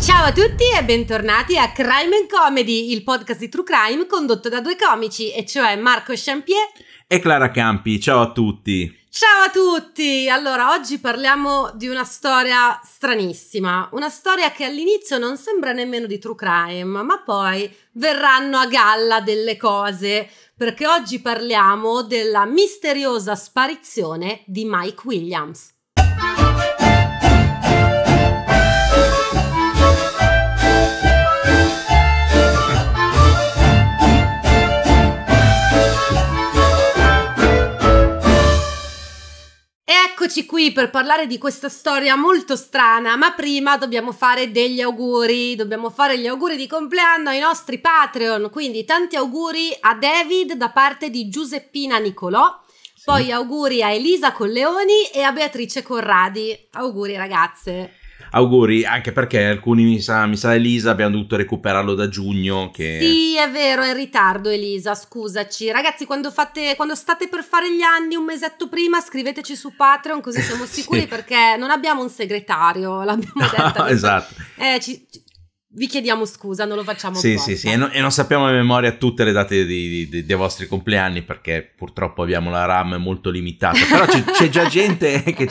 Ciao a tutti e bentornati a Crime and Comedy, il podcast di True Crime condotto da due comici, e cioè Marco Champier e Clara Campi. Ciao a tutti. Ciao a tutti! Allora, oggi parliamo di una storia stranissima, una storia che all'inizio non sembra nemmeno di true crime, ma poi verranno a galla delle cose, perché oggi parliamo della misteriosa sparizione di Mike Williams. Eccoci qui per parlare di questa storia molto strana, ma prima dobbiamo fare degli auguri, dobbiamo fare gli auguri di compleanno ai nostri Patreon, quindi tanti auguri a David da parte di Giuseppina Nicolò, sì. poi auguri a Elisa Colleoni e a Beatrice Corradi. Auguri ragazze auguri, anche perché alcuni mi sa, mi sa Elisa abbiamo dovuto recuperarlo da giugno. Che... Sì, è vero, è in ritardo Elisa, scusaci. Ragazzi, quando, fate, quando state per fare gli anni un mesetto prima scriveteci su Patreon così siamo sicuri sì. perché non abbiamo un segretario, l'abbiamo detto. No, esatto. Eh, ci, vi chiediamo scusa, non lo facciamo più. sì, Sì, sì, e, no, e, non sappiamo a memoria tutte le date di, di, dei vostri compleanni perché purtroppo abbiamo la RAM molto limitata, però c'è, c'è già gente che,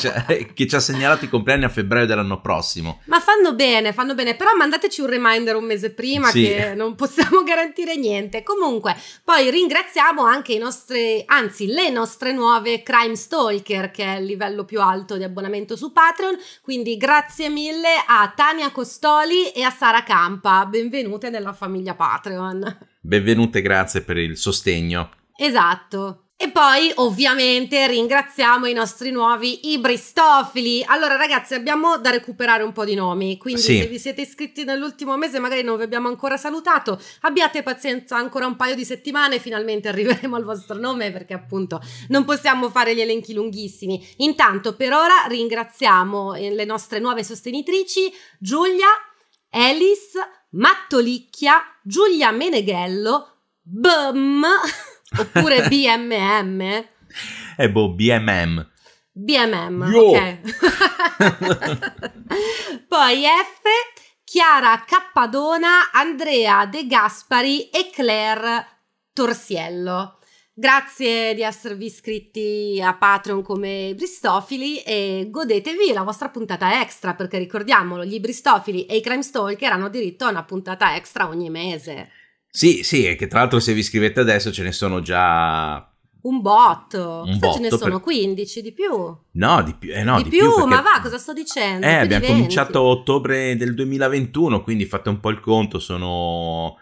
che, ci ha segnalato i compleanni a febbraio dell'anno prossimo. Ma fanno bene, fanno bene, però mandateci un reminder un mese prima sì. che non possiamo garantire niente. Comunque, poi ringraziamo anche i nostri, anzi le nostre nuove Crime Stalker che è il livello più alto di abbonamento su Patreon, quindi grazie mille a Tania Costoli e a Sara Caro stampa. Benvenute nella famiglia Patreon. Benvenute, grazie per il sostegno. Esatto. E poi ovviamente ringraziamo i nostri nuovi ibristofili. Allora ragazzi abbiamo da recuperare un po' di nomi, quindi sì. se vi siete iscritti nell'ultimo mese magari non vi abbiamo ancora salutato, abbiate pazienza ancora un paio di settimane, finalmente arriveremo al vostro nome perché appunto non possiamo fare gli elenchi lunghissimi. Intanto per ora ringraziamo eh, le nostre nuove sostenitrici Giulia, Elis, Mattolicchia, Giulia Meneghello, BM, oppure BMM. Eh boh, BMM. BMM, Yo. ok. Poi F, Chiara Cappadona, Andrea De Gaspari e Claire Torsiello. Grazie di esservi iscritti a Patreon come Bristofili e godetevi la vostra puntata extra perché ricordiamolo, gli Bristofili e i Crime Stalker hanno diritto a una puntata extra ogni mese. Sì, sì, e che tra l'altro se vi iscrivete adesso ce ne sono già un botto. Un botto ce ne sono 15 di più. No, di più. Eh no, di, di, più, più perché... ma va, cosa sto dicendo? Eh, più abbiamo cominciato a ottobre del 2021, quindi fate un po' il conto, sono...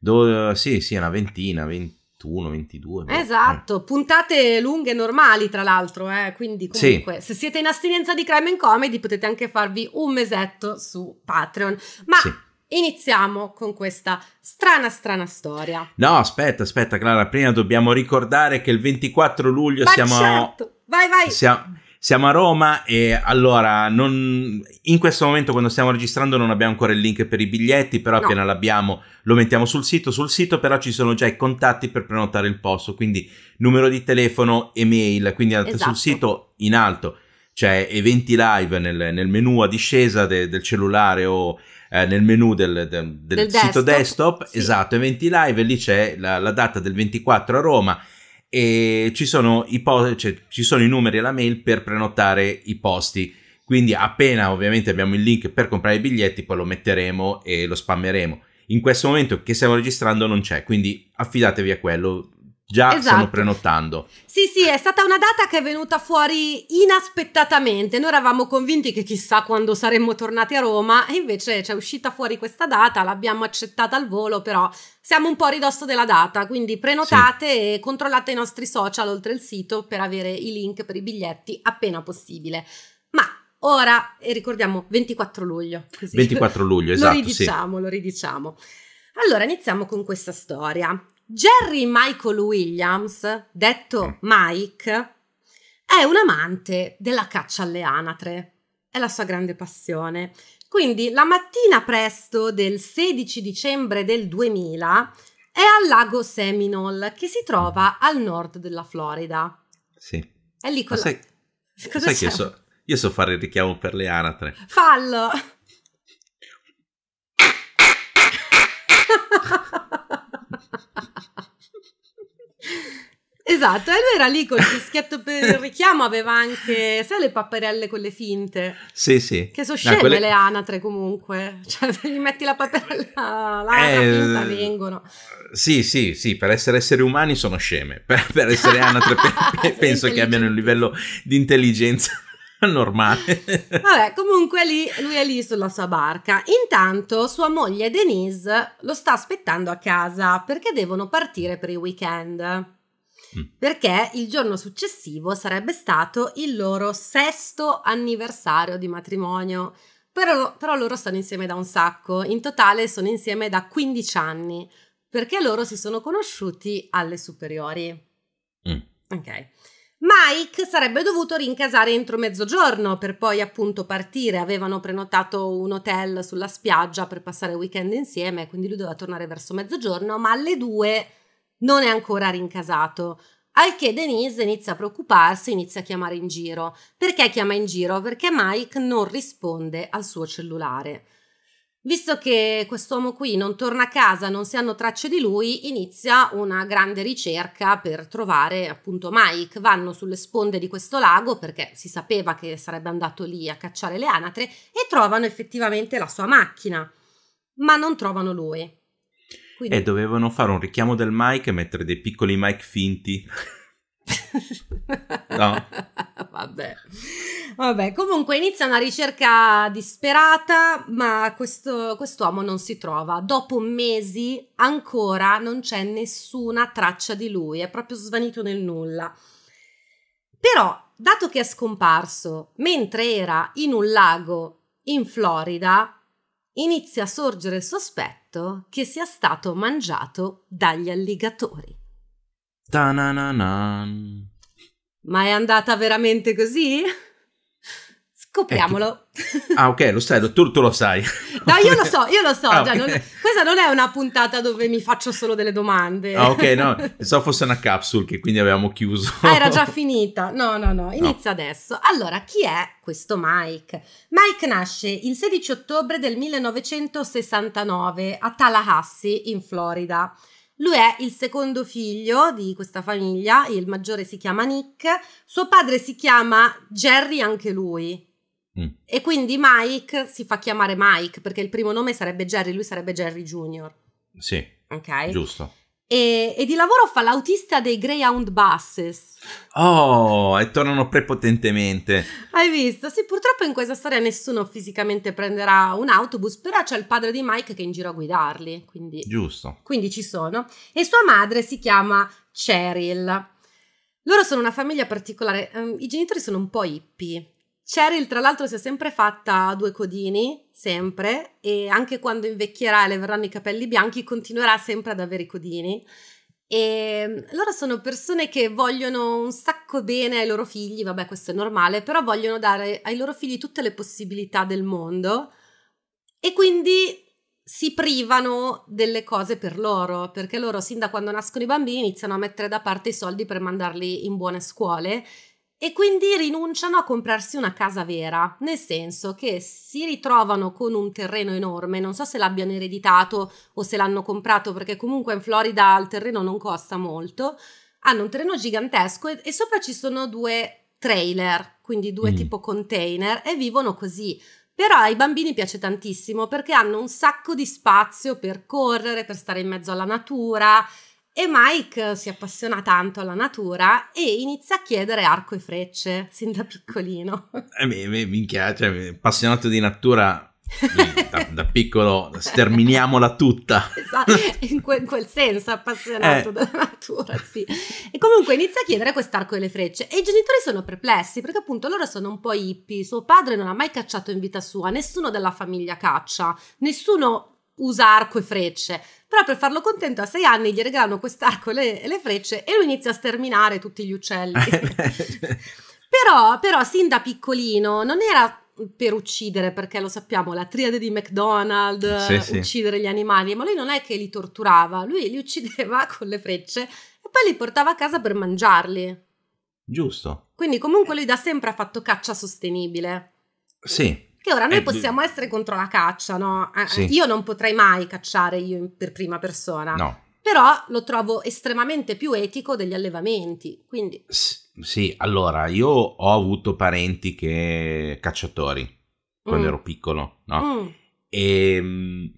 Do... Sì, sì, una ventina, venti. 21, 22. Beh. Esatto, eh. puntate lunghe normali tra l'altro, eh? quindi comunque sì. se siete in astinenza di crime and comedy potete anche farvi un mesetto su Patreon. Ma sì. iniziamo con questa strana strana storia. No, aspetta, aspetta Clara, prima dobbiamo ricordare che il 24 luglio Ma siamo... Certo. Vai, vai. Siamo siamo a Roma e allora non... in questo momento quando stiamo registrando non abbiamo ancora il link per i biglietti, però no. appena l'abbiamo lo mettiamo sul sito. Sul sito però ci sono già i contatti per prenotare il posto, quindi numero di telefono e mail, quindi andate esatto. sul sito in alto. C'è cioè, eventi live nel, nel menu a discesa de, del cellulare o eh, nel menu del, de, del, del sito desktop, desktop sì. esatto, eventi live, lì c'è la, la data del 24 a Roma e ci sono, i po- cioè, ci sono i numeri e la mail per prenotare i posti. Quindi appena ovviamente abbiamo il link per comprare i biglietti, poi lo metteremo e lo spammeremo. In questo momento che stiamo registrando non c'è, quindi affidatevi a quello, già esatto. stanno prenotando. Sì, sì, è stata una data che è venuta fuori inaspettatamente. Noi eravamo convinti che chissà quando saremmo tornati a Roma e invece c'è uscita fuori questa data, l'abbiamo accettata al volo, però siamo un po' a ridosso della data, quindi prenotate sì. e controllate i nostri social oltre il sito per avere i link per i biglietti appena possibile. Ma ora, e ricordiamo, 24 luglio. 24 luglio, esatto. Lo ridiciamo, sì. lo ridiciamo. Allora, iniziamo con questa storia. Jerry Michael Williams, detto mm. Mike, è un amante della caccia alle anatre, è la sua grande passione. Quindi la mattina presto del 16 dicembre del 2000 è al lago Seminole che si trova al nord della Florida. Sì. È lì con la... sai, sai che io so, io so fare il richiamo per le anatre. Fallo! Esatto, e lui era lì col fischietto per il richiamo, aveva anche, sai, le papperelle quelle finte? Sì, sì. Che sono sceme no, quelle... le anatre comunque, cioè gli metti la papperella, l'anatra eh, vengono. Sì, sì, sì, per essere esseri umani sono sceme, per, per essere anatre per, penso che abbiano un livello di intelligenza normale. Vabbè, comunque lì, lui è lì sulla sua barca. Intanto sua moglie Denise lo sta aspettando a casa perché devono partire per il weekend. Mm. perché il giorno successivo sarebbe stato il loro sesto anniversario di matrimonio. Però, però loro stanno insieme da un sacco, in totale sono insieme da 15 anni, perché loro si sono conosciuti alle superiori. Mm. Ok. Mike sarebbe dovuto rincasare entro mezzogiorno per poi appunto partire, avevano prenotato un hotel sulla spiaggia per passare il weekend insieme, quindi lui doveva tornare verso mezzogiorno, ma alle due non è ancora rincasato. Al che Denise inizia a preoccuparsi, inizia a chiamare in giro. Perché chiama in giro? Perché Mike non risponde al suo cellulare. Visto che quest'uomo qui non torna a casa, non si hanno tracce di lui, inizia una grande ricerca per trovare appunto Mike. Vanno sulle sponde di questo lago perché si sapeva che sarebbe andato lì a cacciare le anatre e trovano effettivamente la sua macchina, ma non trovano lui. Quindi... E dovevano fare un richiamo del mic e mettere dei piccoli mic finti. no. Vabbè. Vabbè, comunque inizia una ricerca disperata, ma questo, quest'uomo non si trova. Dopo mesi ancora non c'è nessuna traccia di lui, è proprio svanito nel nulla. Però, dato che è scomparso mentre era in un lago in Florida, inizia a sorgere il sospetto che sia stato mangiato dagli alligatori. Ta-na-na-na. Ma è andata veramente così? Scopriamolo. Ecco. Ah, ok, lo sai, tu, tu lo sai. No, io lo so, io lo so. Ah, okay. non, questa non è una puntata dove mi faccio solo delle domande. Ah, ok, no, pensavo fosse una capsule che quindi avevamo chiuso. Ah, era già finita. No, no, no, inizia no. adesso. Allora, chi è questo Mike? Mike nasce il 16 ottobre del 1969 a Tallahassee, in Florida. Lui è il secondo figlio di questa famiglia, il maggiore si chiama Nick, suo padre si chiama Jerry anche lui, Mm. E quindi Mike si fa chiamare Mike perché il primo nome sarebbe Jerry, lui sarebbe Jerry Junior. Sì. Ok. Giusto. E, e, di lavoro fa l'autista dei Greyhound Buses. Oh, e tornano prepotentemente. Hai visto? Sì, purtroppo in questa storia nessuno fisicamente prenderà un autobus, però c'è il padre di Mike che è in giro a guidarli. Quindi, Giusto. Quindi ci sono. E sua madre si chiama Cheryl. Loro sono una famiglia particolare, ehm, i genitori sono un po' hippie Cheryl, tra l'altro, si è sempre fatta a due codini, sempre, e anche quando invecchierà e le verranno i capelli bianchi, continuerà sempre ad avere i codini. E ehm, loro sono persone che vogliono un sacco bene ai loro figli, vabbè questo è normale, però vogliono dare ai loro figli tutte le possibilità del mondo e quindi si privano delle cose per loro, perché loro sin da quando nascono i bambini iniziano a mettere da parte i soldi per mandarli in buone scuole e quindi rinunciano a comprarsi una casa vera, nel senso che si ritrovano con un terreno enorme, non so se l'abbiano ereditato o se l'hanno comprato perché comunque in Florida il terreno non costa molto, hanno un terreno gigantesco e, e sopra ci sono due trailer, quindi due mm. tipo container e vivono così. Però ai bambini piace tantissimo perché hanno un sacco di spazio per correre, per stare in mezzo alla natura, e Mike si appassiona tanto alla natura e inizia a chiedere arco e frecce sin da piccolino. Eh, me minchia, cioè, appassionato di natura da, da, piccolo sterminiamola tutta. Esatto, in, que- in quel senso appassionato eh. della natura, sì. E comunque inizia a chiedere quest'arco e le frecce e i genitori sono perplessi perché appunto loro sono un po' hippie, suo padre non ha mai cacciato in vita sua, nessuno della famiglia caccia, nessuno usa arco e frecce. Però per farlo contento a sei anni gli regalano quest'arco e le, le frecce e lui inizia a sterminare tutti gli uccelli. però, però, sin da piccolino non era per uccidere, perché lo sappiamo, la triade di McDonald's, sì, sì. uccidere gli animali, ma lui non è che li torturava, lui li uccideva con le frecce e poi li portava a casa per mangiarli. Giusto. Quindi comunque lui da sempre ha fatto caccia sostenibile. Sì, che ora noi eh, possiamo essere contro la caccia, no? Eh, eh, sì. Io non potrei mai cacciare io per prima persona. No. Però lo trovo estremamente più etico degli allevamenti. Quindi... S- sì, allora io ho avuto parenti che cacciatori quando mm. ero piccolo, no? Mm. Ehm,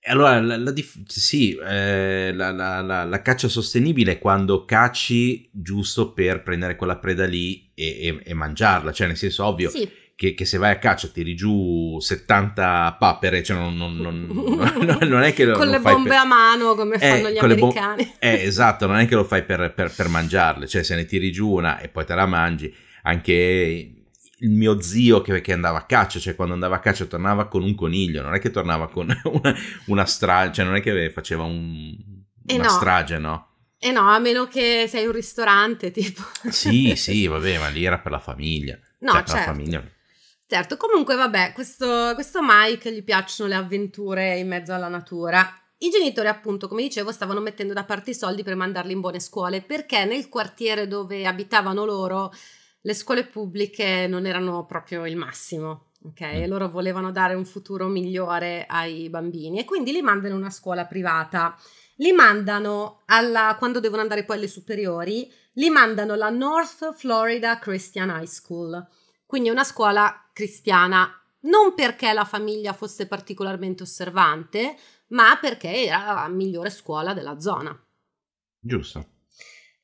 e allora, la, la sì, eh, la, la, la, caccia sostenibile è quando cacci giusto per prendere quella preda lì e, e, e mangiarla, cioè nel senso ovvio. Sì che, che, se vai a caccia tiri giù 70 papere, cioè non, non, non, non è che lo, Con lo le bombe per... a mano come eh, fanno gli americani. Bom... Eh, esatto, non è che lo fai per, per, per mangiarle, cioè se ne tiri giù una e poi te la mangi, anche il mio zio che, che, andava a caccia, cioè quando andava a caccia tornava con un coniglio, non è che tornava con una, una strage, cioè non è che faceva un, eh una no. strage, no? Eh no, a meno che sei un ristorante, tipo. Sì, sì, vabbè, ma lì era per la famiglia. No, cioè, certo. per la certo. famiglia. Certo, comunque vabbè, questo, questo Mike gli piacciono le avventure in mezzo alla natura. I genitori, appunto, come dicevo, stavano mettendo da parte i soldi per mandarli in buone scuole perché nel quartiere dove abitavano loro le scuole pubbliche non erano proprio il massimo. Ok, e mm. loro volevano dare un futuro migliore ai bambini e quindi li mandano in una scuola privata. Li mandano alla, quando devono andare poi alle superiori, li mandano alla North Florida Christian High School quindi una scuola cristiana, non perché la famiglia fosse particolarmente osservante, ma perché era la migliore scuola della zona. Giusto.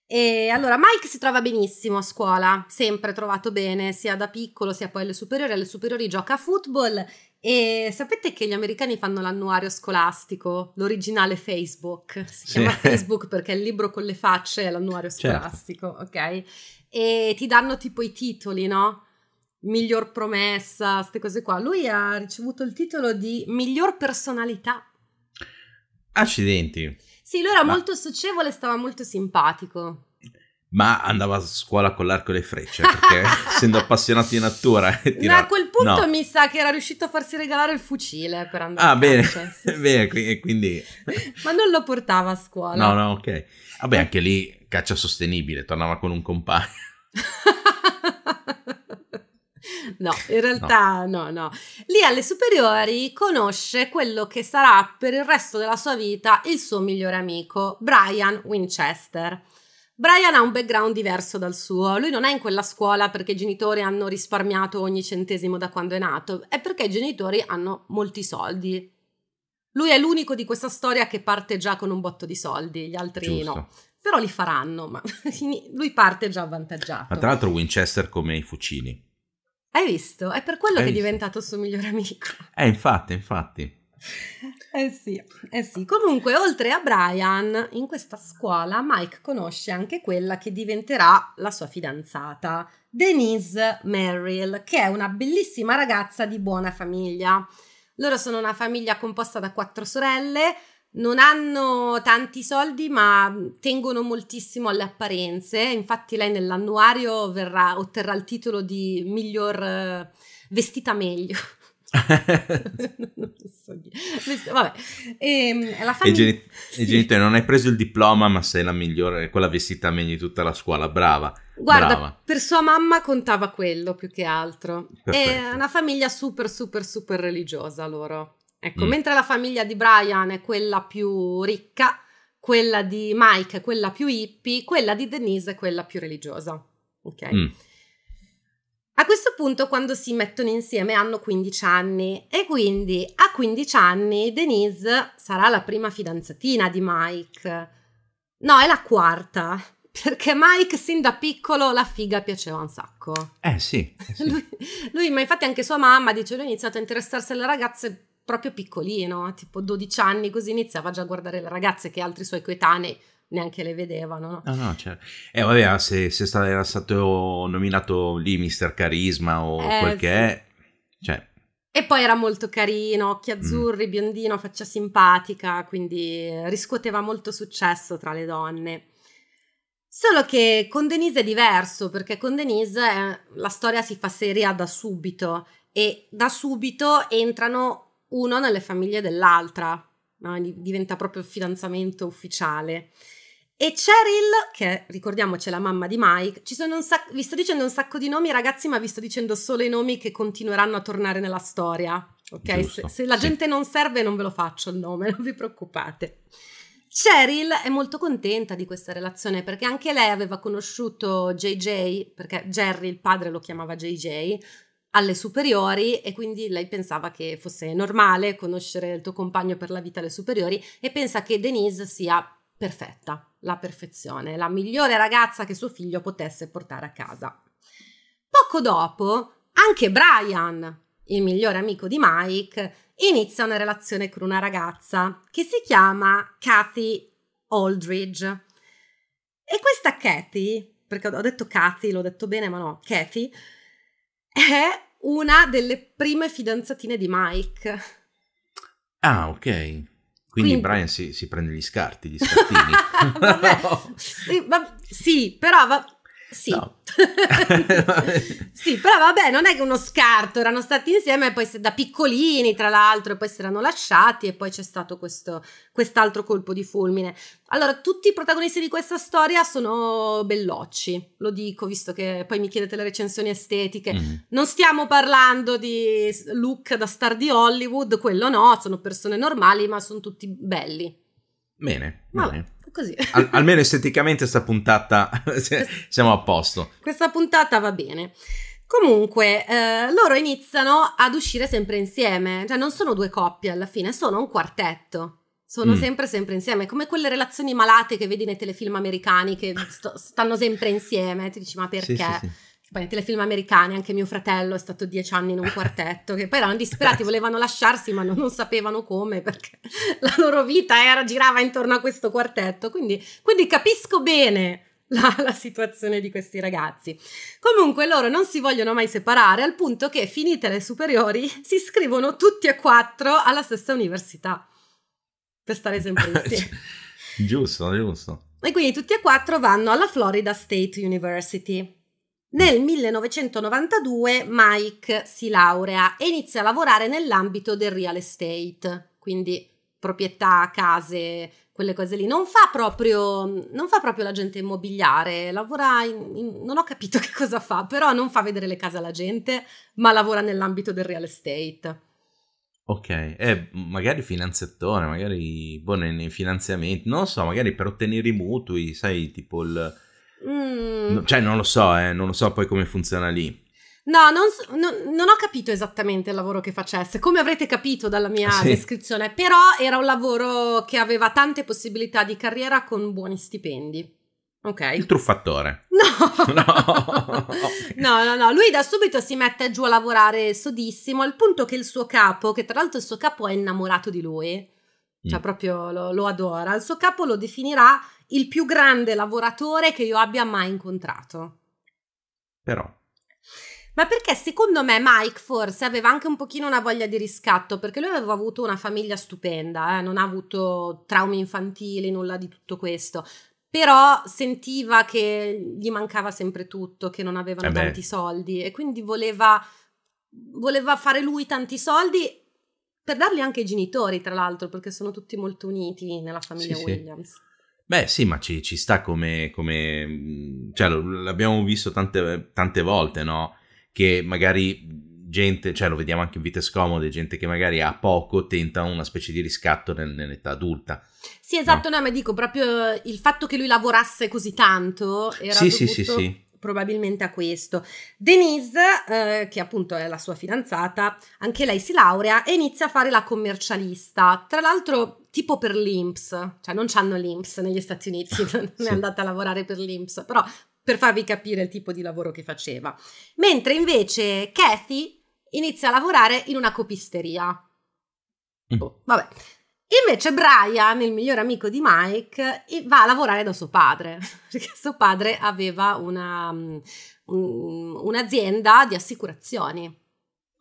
E allora Mike si trova benissimo a scuola, sempre trovato bene, sia da piccolo sia poi alle superiori. Alle superiori gioca a football e sapete che gli americani fanno l'annuario scolastico, l'originale Facebook, si chiama Facebook perché è il libro con le facce è l'annuario certo. scolastico, certo. ok? E ti danno tipo i titoli, no? miglior promessa, queste cose qua. Lui ha ricevuto il titolo di miglior personalità. Accidenti. Sì, lui era Ma... molto socievole, e stava molto simpatico ma andava a scuola con l'arco e le frecce perché essendo appassionato di natura eh, tira... no, a quel punto no. mi sa che era riuscito a farsi regalare il fucile per andare ah, a bene, sì, bene sì. quindi ma non lo portava a scuola no no ok vabbè anche lì caccia sostenibile tornava con un compagno no, in realtà no. no, no. Lì alle superiori conosce quello che sarà per il resto della sua vita il suo migliore amico, Brian Winchester. Brian ha un background diverso dal suo, lui non è in quella scuola perché i genitori hanno risparmiato ogni centesimo da quando è nato, è perché i genitori hanno molti soldi. Lui è l'unico di questa storia che parte già con un botto di soldi, gli altri Giusto. no. Però li faranno, ma lui parte già avvantaggiato. Ma tra l'altro Winchester come i fucili. Hai visto? È per quello Hai che visto? è diventato il suo migliore amico. Eh, infatti, infatti. Eh sì, eh sì, Comunque, oltre a Brian, in questa scuola Mike conosce anche quella che diventerà la sua fidanzata, Denise Merrill, che è una bellissima ragazza di buona famiglia. Loro sono una famiglia composta da quattro sorelle, non hanno tanti soldi ma tengono moltissimo alle apparenze, infatti lei nell'annuario verrà, otterrà il titolo di miglior eh, vestita meglio. Vabbè. Ehm, e, la famiglia... e, geni- sì. non hai preso il diploma, ma sei la migliore, quella vestita meglio di tutta la scuola. Brava. Guarda, brava. per sua mamma contava quello più che altro. Perfetto. È una famiglia super, super, super religiosa loro. Ecco, mm. mentre la famiglia di Brian è quella più ricca, quella di Mike è quella più hippie, quella di Denise è quella più religiosa. Ok. Mm. A questo punto, quando si mettono insieme, hanno 15 anni e quindi a 15 anni Denise sarà la prima fidanzatina di Mike. No, è la quarta, perché Mike sin da piccolo la figa piaceva un sacco. Eh sì. Eh sì. lui, lui, ma infatti anche sua mamma dice, lui ha iniziato a interessarsi alle ragazze proprio piccolino, tipo 12 anni, così iniziava già a guardare le ragazze che altri suoi coetanei neanche le vedevano. No, ah, no, cioè, eh, vabbè, ah, se, se era stato nominato lì Mister Carisma o eh, quel che è, cioè... E poi era molto carino, occhi mm. azzurri, mm. biondino, faccia simpatica, quindi riscuoteva molto successo tra le donne. Solo che con Denise è diverso, perché con Denise eh, la storia si fa seria da subito e da subito entrano uno nelle famiglie dell'altra, no? diventa proprio fidanzamento ufficiale. E Cheryl, che ricordiamoci è la mamma di Mike, sacco, vi sto dicendo un sacco di nomi ragazzi, ma vi sto dicendo solo i nomi che continueranno a tornare nella storia, ok? Se, se, la sì. gente non serve non ve lo faccio il nome, non vi preoccupate. Cheryl è molto contenta di questa relazione perché anche lei aveva conosciuto JJ, perché Jerry il padre lo chiamava JJ, alle superiori e quindi lei pensava che fosse normale conoscere il tuo compagno per la vita alle superiori e pensa che Denise sia perfetta, la perfezione, la migliore ragazza che suo figlio potesse portare a casa. Poco dopo, anche Brian, il migliore amico di Mike, inizia una relazione con una ragazza che si chiama Kathy Aldridge. E questa Kathy, perché ho detto Kathy, l'ho detto bene, ma no, Kathy, è una delle prime fidanzatine di Mike. Ah, ok. Quindi, Quindi... Brian si, si, prende gli scarti, gli scartini. Vabbè, sì, va, sì, però va, sì. No. sì, però vabbè, non è che uno scarto, erano stati insieme poi da piccolini, tra l'altro, e poi si erano lasciati e poi c'è stato questo quest'altro colpo di fulmine. Allora, tutti i protagonisti di questa storia sono bellocci, lo dico, visto che poi mi chiedete le recensioni estetiche. Mm. Non stiamo parlando di look da star di Hollywood, quello no, sono persone normali, ma sono tutti belli. Bene, vabbè così. Al, almeno esteticamente sta puntata siamo a posto. Questa puntata va bene. Comunque, eh, loro iniziano ad uscire sempre insieme, cioè non sono due coppie alla fine, sono un quartetto. Sono mm. sempre, sempre insieme, come quelle relazioni malate che vedi nei telefilm americani che sto, stanno sempre insieme. Ti dici, ma perché? Sì, sì, sì poi telefilm americani, anche mio fratello è stato dieci anni in un quartetto, che poi erano disperati, volevano lasciarsi ma non, non sapevano come perché la loro vita era, girava intorno a questo quartetto, quindi, quindi capisco bene la, la, situazione di questi ragazzi. Comunque loro non si vogliono mai separare al punto che finite le superiori si iscrivono tutti e quattro alla stessa università per stare sempre insieme. giusto, giusto. E quindi tutti e quattro vanno alla Florida State University nel 1992 Mike si laurea e inizia a lavorare nell'ambito del real estate, quindi proprietà, case, quelle cose lì. Non fa proprio, non fa proprio l'agente immobiliare, lavora in, in, non ho capito che cosa fa, però non fa vedere le case alla gente, ma lavora nell'ambito del real estate. Ok, eh, magari finanziatore, magari boh, nei finanziamenti, non so, magari per ottenere i mutui, sai, tipo il Mm. No, cioè, non lo so, eh, non lo so poi come funziona lì. No non, no, non, ho capito esattamente il lavoro che facesse, come avrete capito dalla mia ah, sì. descrizione, però era un lavoro che aveva tante possibilità di carriera con buoni stipendi. Okay. Il truffatore. No. no. no, no, no, lui da subito si mette giù a lavorare sodissimo al punto che il suo capo, che tra l'altro il suo capo è innamorato di lui, cioè mm. proprio lo, lo, adora. Il suo capo lo definirà il più grande lavoratore che io abbia mai incontrato. Però. Ma perché secondo me Mike forse aveva anche un pochino una voglia di riscatto, perché lui aveva avuto una famiglia stupenda, eh? non ha avuto traumi infantili, nulla di tutto questo. Però sentiva che gli mancava sempre tutto, che non avevano eh tanti soldi e quindi voleva, voleva fare lui tanti soldi per darli anche ai genitori, tra l'altro, perché sono tutti molto uniti nella famiglia sì, Williams. Sì. Beh sì, ma ci, ci sta come, come... Mm, cioè, l'abbiamo visto tante, tante volte, no? Che magari gente, cioè lo vediamo anche in vite scomode, gente che magari ha poco tenta una specie di riscatto nel, nell'età adulta. Sì, esatto, no? no, ma dico proprio il fatto che lui lavorasse così tanto era sì, dovuto sì, sì, sì probabilmente a questo. Denise, eh, che appunto è la sua fidanzata, anche lei si laurea e inizia a fare la commercialista. Tra l'altro tipo per l'Inps, cioè non c'hanno l'Inps negli Stati Uniti, non sì. è andata a lavorare per l'Inps, però per farvi capire il tipo di lavoro che faceva. Mentre invece Kathy inizia a lavorare in una copisteria. Mm. Oh, vabbè, Invece Brian, il migliore amico di Mike, va a lavorare da suo padre, perché suo padre aveva una, mm, un, un'azienda di assicurazioni.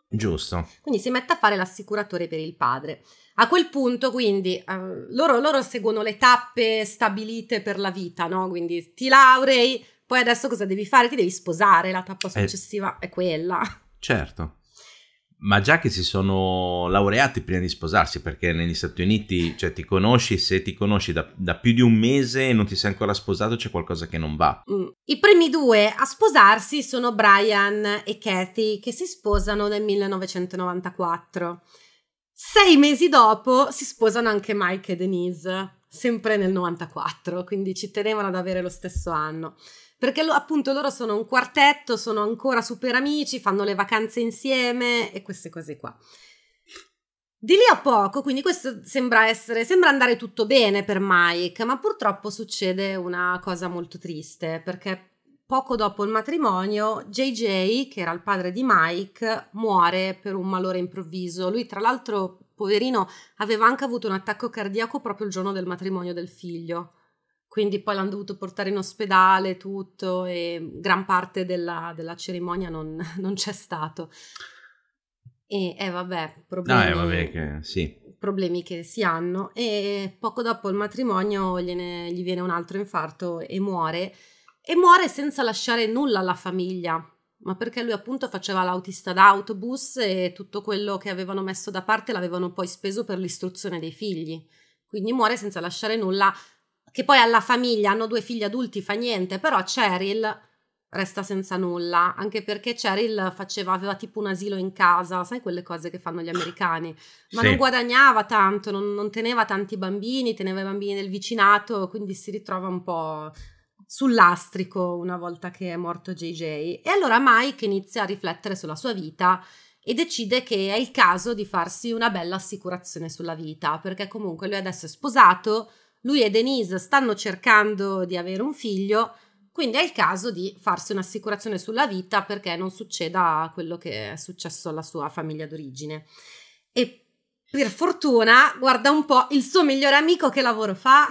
Giusto. Quindi si mette a fare l'assicuratore per il padre. A quel punto, quindi, eh, loro, loro, seguono le tappe stabilite per la vita, no? Quindi ti laurei, poi adesso cosa devi fare? Ti devi sposare, la tappa eh. successiva eh, è quella. Certo ma già che si sono laureati prima di sposarsi, perché negli Stati Uniti, cioè, ti conosci, se ti conosci da, da più di un mese e non ti sei ancora sposato, c'è qualcosa che non va. Mm. I primi due a sposarsi sono Brian e Kathy, che si sposano nel 1994. Sei mesi dopo si sposano anche Mike e Denise, sempre nel 94, quindi ci tenevano ad avere lo stesso anno perché appunto loro sono un quartetto, sono ancora super amici, fanno le vacanze insieme e queste cose qua. Di lì a poco, quindi questo sembra essere, sembra andare tutto bene per Mike, ma purtroppo succede una cosa molto triste, perché poco dopo il matrimonio JJ, che era il padre di Mike, muore per un malore improvviso. Lui tra l'altro, poverino, aveva anche avuto un attacco cardiaco proprio il giorno del matrimonio del figlio quindi poi l'hanno dovuto portare in ospedale tutto e gran parte della, della cerimonia non, non, c'è stato. E eh, vabbè, problemi, ah, eh, vabbè che, sì. problemi che si hanno e poco dopo il matrimonio gliene, gli viene un altro infarto e muore e muore senza lasciare nulla alla famiglia, ma perché lui appunto faceva l'autista d'autobus e tutto quello che avevano messo da parte l'avevano poi speso per l'istruzione dei figli, quindi muore senza lasciare nulla che poi alla famiglia hanno due figli adulti, fa niente, però Cheryl resta senza nulla, anche perché Cheryl faceva, aveva tipo un asilo in casa, sai quelle cose che fanno gli americani, ma sì. non guadagnava tanto, non, non, teneva tanti bambini, teneva i bambini del vicinato, quindi si ritrova un po' sul lastrico una volta che è morto JJ. E allora Mike inizia a riflettere sulla sua vita e decide che è il caso di farsi una bella assicurazione sulla vita, perché comunque lui adesso è sposato, lui e Denise stanno cercando di avere un figlio, quindi è il caso di farsi un'assicurazione sulla vita perché non succeda quello che è successo alla sua famiglia d'origine. E per fortuna, guarda un po', il suo migliore amico che lavoro fa?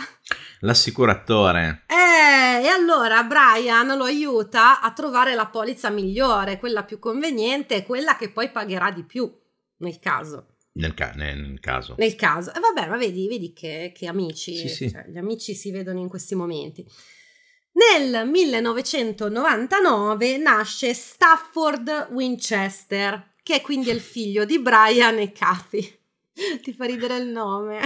L'assicuratore. Eh, e allora Brian lo aiuta a trovare la polizza migliore, quella più conveniente, quella che poi pagherà di più, nel caso. Nel, ca- nel, caso. Nel caso. E eh, vabbè, ma vedi, vedi che, che, amici, sì, sì. Cioè, gli amici si vedono in questi momenti. Nel 1999 nasce Stafford Winchester, che è quindi il figlio di Brian e Kathy. Ti fa ridere il nome.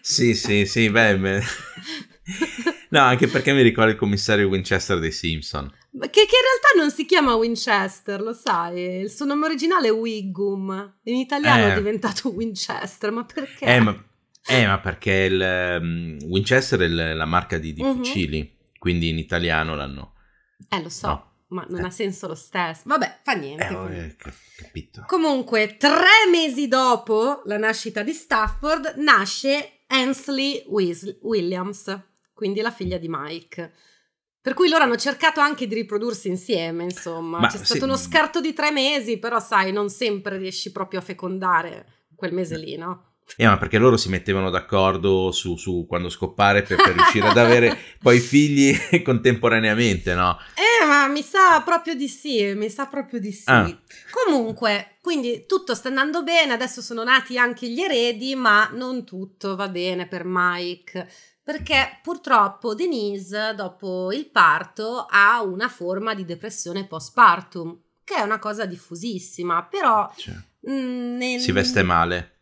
Sì, sì, sì, beh. beh. No, anche perché mi ricorda il commissario Winchester dei Simpson. Che, che, in realtà non si chiama Winchester, lo sai. Il suo nome originale è Wiggum. In italiano eh, è diventato Winchester, ma perché? Eh, ma, eh, ma perché il, um, Winchester è l, la marca di, di uh-huh. fucili, quindi in italiano l'hanno. Eh, lo so. No ma non eh. ha senso lo stesso. Vabbè, fa niente. Eh, comunque. Oh, eh, capito. Comunque, tre mesi dopo la nascita di Stafford, nasce Ansley Williams, quindi la figlia di Mike. Per cui loro hanno cercato anche di riprodursi insieme, insomma. Ma C'è stato sì. uno mm. scarto di tre mesi, però sai, non sempre riesci proprio a fecondare quel mese mm. lì, no? Eh, ma perché loro si mettevano d'accordo su, su quando scoppare per, per riuscire ad avere poi figli contemporaneamente, no? Eh, ma mi sa proprio di sì, mi sa proprio di sì. Ah. Comunque, quindi tutto sta andando bene, adesso sono nati anche gli eredi, ma non tutto va bene per Mike perché purtroppo Denise dopo il parto ha una forma di depressione postpartum, che è una cosa diffusissima, però... Cioè, mm, nel... Si veste male.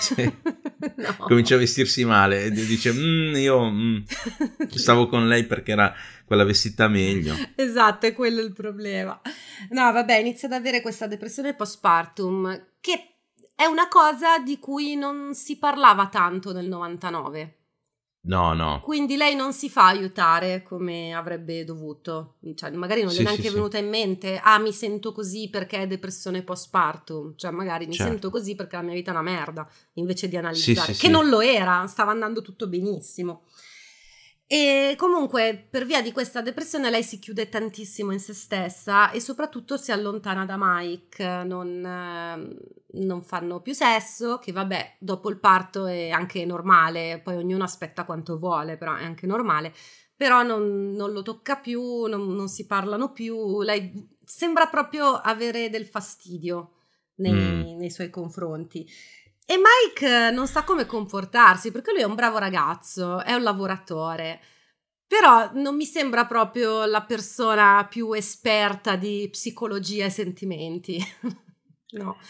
Cioè, no. Comincia a vestirsi male e dice: mm, Io mm, stavo con lei perché era quella vestita meglio. Esatto, è quello il problema. No, vabbè, inizia ad avere questa depressione postpartum, che è una cosa di cui non si parlava tanto nel 99. No, no. Quindi lei non si fa aiutare come avrebbe dovuto. Cioè, magari non sì, le è neanche sì, venuta sì. in mente, ah, mi sento così perché è depressione postpartum. Cioè, magari mi certo. sento così perché la mia vita è una merda, invece di analizzare. che non lo era, stava andando tutto benissimo. E comunque, per via di questa depressione, lei si chiude tantissimo in se stessa e soprattutto si allontana da Mike. Non, ehm, non, fanno più sesso, che vabbè, dopo il parto è anche normale, poi ognuno aspetta quanto vuole, però è anche normale. Però non, non lo tocca più, non, non, si parlano più, lei sembra proprio avere del fastidio nei, mm. nei suoi confronti. E Mike non sa come comportarsi perché lui è un bravo ragazzo, è un lavoratore, però non mi sembra proprio la persona più esperta di psicologia e sentimenti. no. Eh,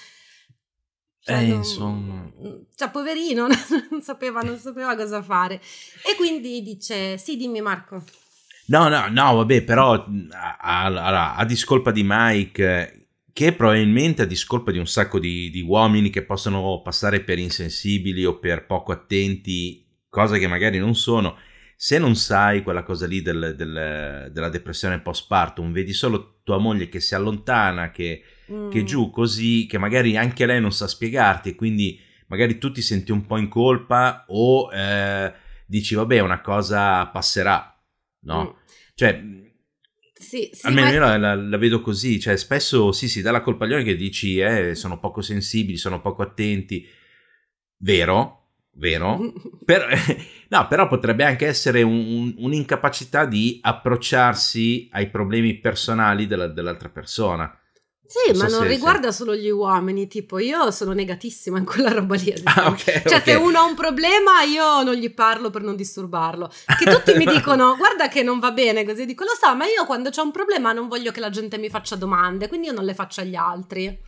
cioè, eh, non, insomma. Mm, cioè, poverino, non sapeva, non sapeva cosa fare. E quindi dice, sì, dimmi Marco. No, no, no, vabbè, però mm, a, a, a, a discolpa di Mike che probabilmente a discolpa di un sacco di, di, uomini che possono passare per insensibili o per poco attenti, cosa che magari non sono, se non sai quella cosa lì del, del, della depressione postpartum, vedi solo tua moglie che si allontana, che, mm. che giù così, che magari anche lei non sa spiegarti e quindi magari tu ti senti un po' in colpa o eh, dici vabbè una cosa passerà, no? Mm. Cioè sì, sì, Almeno ma... io la, la, la, vedo così, cioè spesso sì, si dà la colpa agli che dici eh, sono poco sensibili, sono poco attenti, vero, vero, però, no, però potrebbe anche essere un, un, un'incapacità di approcciarsi ai problemi personali della, dell'altra persona. Sì, non so ma non se, riguarda se... solo gli uomini, tipo io sono negatissima in quella roba lì. Ah, okay, cioè, okay. se uno ha un problema, io non gli parlo per non disturbarlo. Che tutti mi dicono, guarda che non va bene così, dico, lo so, ma io quando ho un problema non voglio che la gente mi faccia domande, quindi io non le faccio agli altri.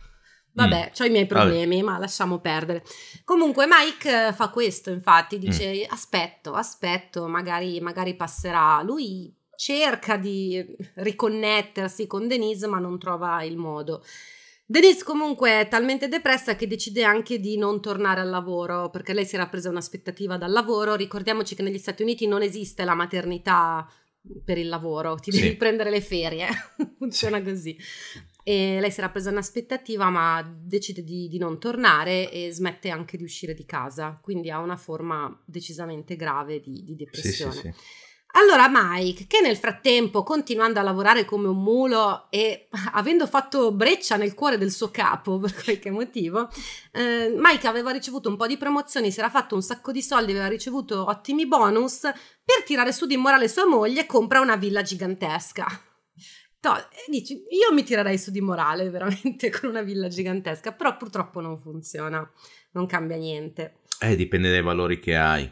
Vabbè, mm. ho i miei problemi, Vabbè. ma lasciamo perdere. Comunque Mike eh, fa questo, infatti, mm. dice mm. aspetto, aspetto, magari, magari passerà. Lui cerca di riconnettersi con Denise ma non trova il modo. Denise comunque è talmente depressa che decide anche di non tornare al lavoro perché lei si era presa un'aspettativa dal lavoro. Ricordiamoci che negli Stati Uniti non esiste la maternità per il lavoro, ti sì. devi prendere le ferie, funziona sì. così. E lei si era presa un'aspettativa ma decide di, di non tornare e smette anche di uscire di casa, quindi ha una forma decisamente grave di, di depressione. Sì, allora Mike, che nel frattempo, continuando a lavorare come un mulo e avendo fatto breccia nel cuore del suo capo per qualche motivo, eh, Mike aveva ricevuto un po' di promozioni, si era fatto un sacco di soldi, aveva ricevuto ottimi bonus, per tirare su di morale sua moglie compra una villa gigantesca. To eh, dici, io mi tirerei su di morale veramente con una villa gigantesca, però purtroppo non funziona, non cambia niente. Eh, dipende dai valori che hai.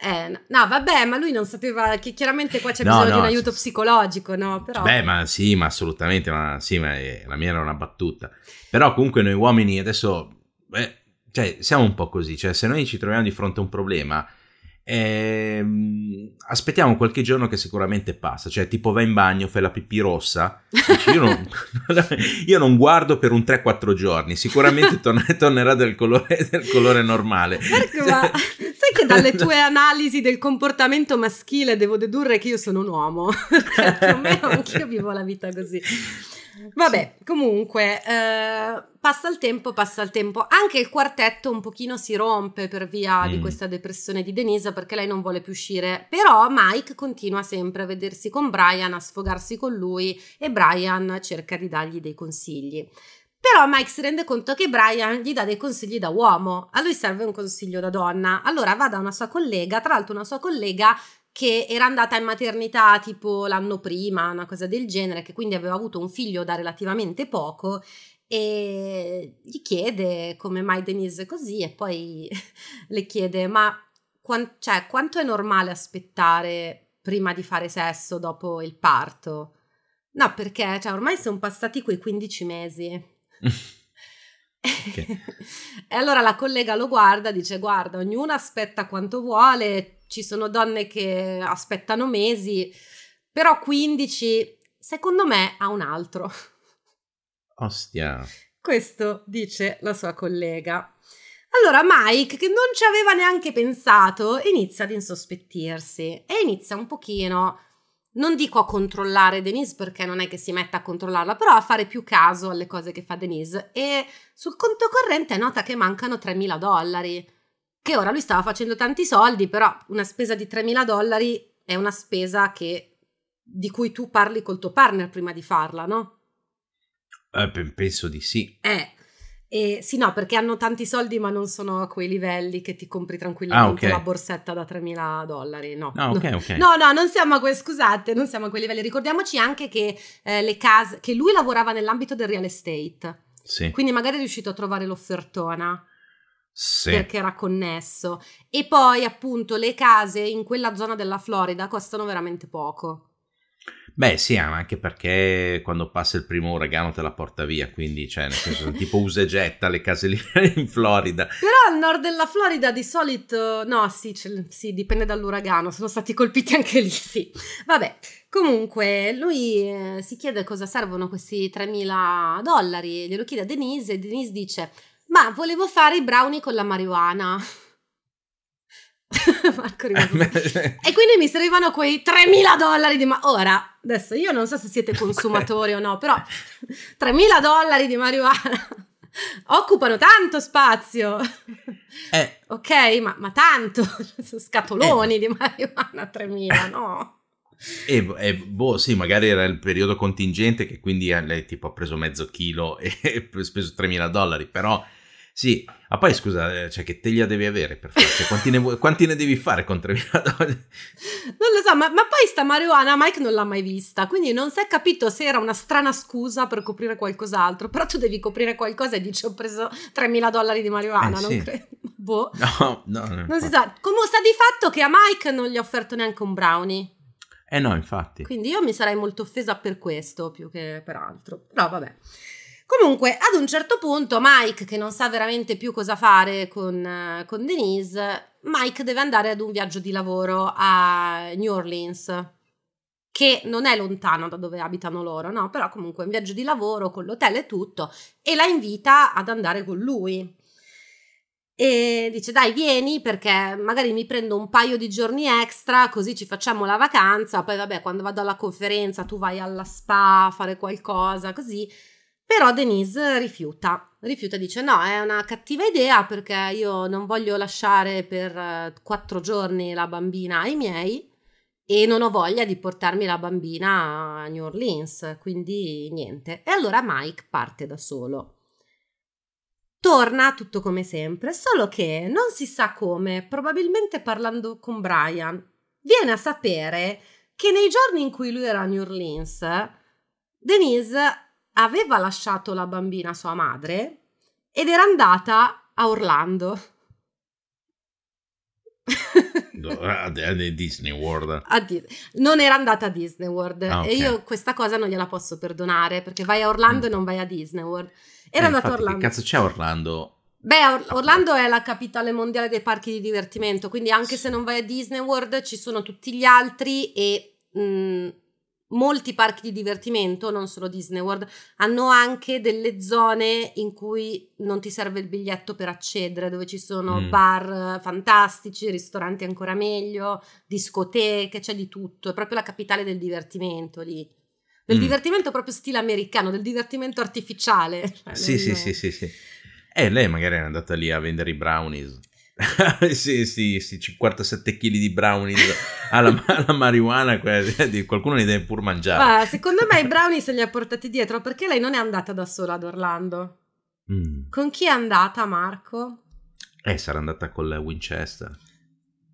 Eh, no, vabbè, ma lui non sapeva che chiaramente qua c'è no, bisogno no, di un aiuto psicologico, no? Però... Beh, ma sì, ma assolutamente, ma sì, ma eh, la mia era una battuta. Però comunque noi uomini adesso, beh, cioè, siamo un po' così, cioè se noi ci troviamo di fronte a un problema, Ehm, aspettiamo qualche giorno che sicuramente passa, cioè tipo vai in bagno, fai la pipì rossa, dici, io, non, io, non, guardo per un 3-4 giorni, sicuramente torn- tornerà del colore, del colore normale. Marco, ma sai che dalle tue analisi del comportamento maschile devo dedurre che io sono un uomo, perché cioè, più o meno anch'io vivo la vita così. Vabbè, sì. comunque, eh, passa il tempo, passa il tempo. Anche il quartetto un pochino si rompe per via mm. di questa depressione di Denisa perché lei non vuole più uscire. Però Mike continua sempre a vedersi con Brian, a sfogarsi con lui e Brian cerca di dargli dei consigli. Però Mike si rende conto che Brian gli dà dei consigli da uomo, a lui serve un consiglio da donna. Allora va da una sua collega, tra l'altro una sua collega che era andata in maternità tipo l'anno prima, una cosa del genere, che quindi aveva avuto un figlio da relativamente poco e gli chiede come mai Denise è così e poi le chiede ma quant- cioè, quanto è normale aspettare prima di fare sesso dopo il parto? No, perché cioè, ormai sono passati quei 15 mesi. e allora la collega lo guarda, dice guarda, ognuno aspetta quanto vuole, ci sono donne che aspettano mesi, però 15 secondo me ha un altro. Ostia. Questo dice la sua collega. Allora Mike, che non ci aveva neanche pensato, inizia ad insospettirsi e inizia un pochino, non dico a controllare Denise perché non è che si metta a controllarla, però a fare più caso alle cose che fa Denise e sul conto corrente nota che mancano 3.000 dollari che ora lui stava facendo tanti soldi, però una spesa di 3.000 dollari è una spesa che, di cui tu parli col tuo partner prima di farla, no? Eh, penso di sì. Eh, e, sì, no, perché hanno tanti soldi, ma non sono a quei livelli che ti compri tranquillamente ah, okay. la borsetta da 3.000 dollari. No. Ah, okay, okay. no, no, non siamo a quei, scusate, non siamo a quei livelli. Ricordiamoci anche che, eh, le case, che lui lavorava nell'ambito del real estate. Sì. Quindi magari è riuscito a trovare l'offertona. Sì. perché era connesso. E poi, appunto, le case in quella zona della Florida costano veramente poco. Beh, sì, ah, anche perché quando passa il primo uragano te la porta via, quindi, cioè, nel senso, sono tipo usa e getta le case lì in Florida. Però al nord della Florida di solito, no, sì, sì dipende dall'uragano, sono stati colpiti anche lì, sì. Vabbè, Comunque, lui eh, si chiede cosa servono questi 3.000 dollari, glielo chiede a Denise e Denise dice ma volevo fare i brownie con la marijuana. Marco eh, eh. e quindi mi servivano quei 3.000 dollari di ma- ora adesso io non so se siete consumatori o no però 3.000 dollari di marijuana occupano tanto spazio eh. ok ma, ma tanto scatoloni eh. di marijuana 3.000 no e, eh, e, boh, sì, magari era il periodo contingente che quindi lei tipo ha preso mezzo chilo e, e speso 3.000 dollari, però sì, ma ah, poi scusa, eh, cioè che teglia devi avere per forza? Cioè, quanti, ne, vu- quanti ne devi fare con 3.000 dollari? non lo so, ma, ma, poi sta marijuana Mike non l'ha mai vista, quindi non si è capito se era una strana scusa per coprire qualcos'altro, però tu devi coprire qualcosa e dici ho preso 3.000 dollari di marijuana, eh, non sì. credo. Boh. No, no, non, non si sa. Comunque sta di fatto che a Mike non gli ho offerto neanche un brownie. Eh no, infatti. Quindi io mi sarei molto offesa per questo più che per altro, però vabbè. Comunque, ad un certo punto, Mike, che non sa veramente più cosa fare con, con Denise, Mike deve andare ad un viaggio di lavoro a New Orleans che non è lontano da dove abitano loro, no? Però comunque è un viaggio di lavoro con l'hotel e tutto e la invita ad andare con lui. E dice dai vieni perché magari mi prendo un paio di giorni extra così ci facciamo la vacanza, poi vabbè quando vado alla conferenza tu vai alla spa a fare qualcosa così però Denise rifiuta, rifiuta dice no, è una cattiva idea perché io non voglio lasciare per eh, quattro giorni la bambina ai miei e non ho voglia di portarmi la bambina a New Orleans, quindi niente. E allora Mike parte da solo. Torna tutto come sempre, solo che non si sa come, probabilmente parlando con Brian, viene a sapere che nei giorni in cui lui era a New Orleans, Denise aveva lasciato la bambina sua madre ed era andata a Orlando. a Disney World. A Di- non era andata a Disney World ah, okay. e io questa cosa non gliela posso perdonare perché vai a Orlando mm. e non vai a Disney World. Era eh, andata a Orlando. Che cazzo c'è Orlando? Beh, Or- ah, Orlando è la capitale mondiale dei parchi di divertimento, quindi anche se non vai a Disney World ci sono tutti gli altri e... Mh, mm, molti parchi di divertimento, non solo Disney World, hanno anche delle zone in cui non ti serve il biglietto per accedere, dove ci sono mm. bar eh, fantastici, ristoranti ancora meglio, discoteche, c'è di tutto. È proprio la capitale del divertimento lì. Del mm. divertimento proprio stile americano, del divertimento artificiale. Cioè, sì, sì, sì, sì, sì. E eh, lei magari è andata lì a vendere i brownies. sì, sì, sì, 57 kg di brownies alla, alla marijuana, eh, qualcuno li deve pur mangiare. Ma secondo me i brownies li ha portati dietro perché lei non è andata da sola ad Orlando. Mm. Con chi è andata Marco? Eh, sarà andata con la Winchester.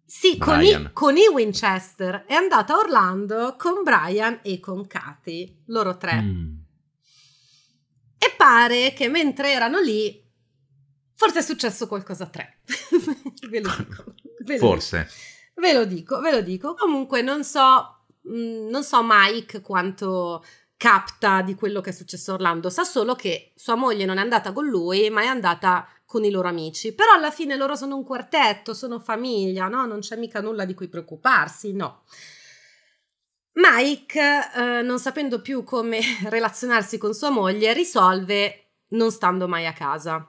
Sì, con i, con i, Winchester. È andata a Orlando con Brian e con Cathy, loro tre. Mm. E pare che mentre erano lì Forse è successo qualcosa a tre. ve lo dico. Ve Forse. Lo Ve lo dico, ve lo dico. Comunque non so, mh, mm, non so Mike quanto capta di quello che è successo a Orlando, sa solo che sua moglie non è andata con lui, ma è andata con i loro amici. Però alla fine loro sono un quartetto, sono famiglia, no? Non c'è mica nulla di cui preoccuparsi, no. Mike, eh, non sapendo più come relazionarsi con sua moglie, risolve non stando mai a casa.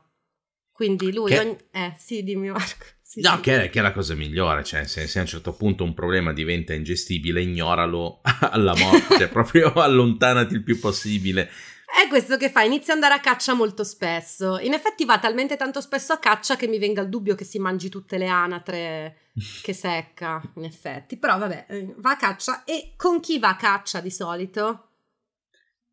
Quindi lui... Che... Ogni... Eh sì, dimmi Marco. Sì, no, sì. Che, è, che, è, la cosa migliore, cioè se, se, a un certo punto un problema diventa ingestibile, ignoralo alla morte, cioè, proprio allontanati il più possibile. È questo che fa, inizia ad andare a caccia molto spesso. In effetti va talmente tanto spesso a caccia che mi venga il dubbio che si mangi tutte le anatre che secca, in effetti. Però vabbè, eh, va a caccia. E con chi va a caccia di solito?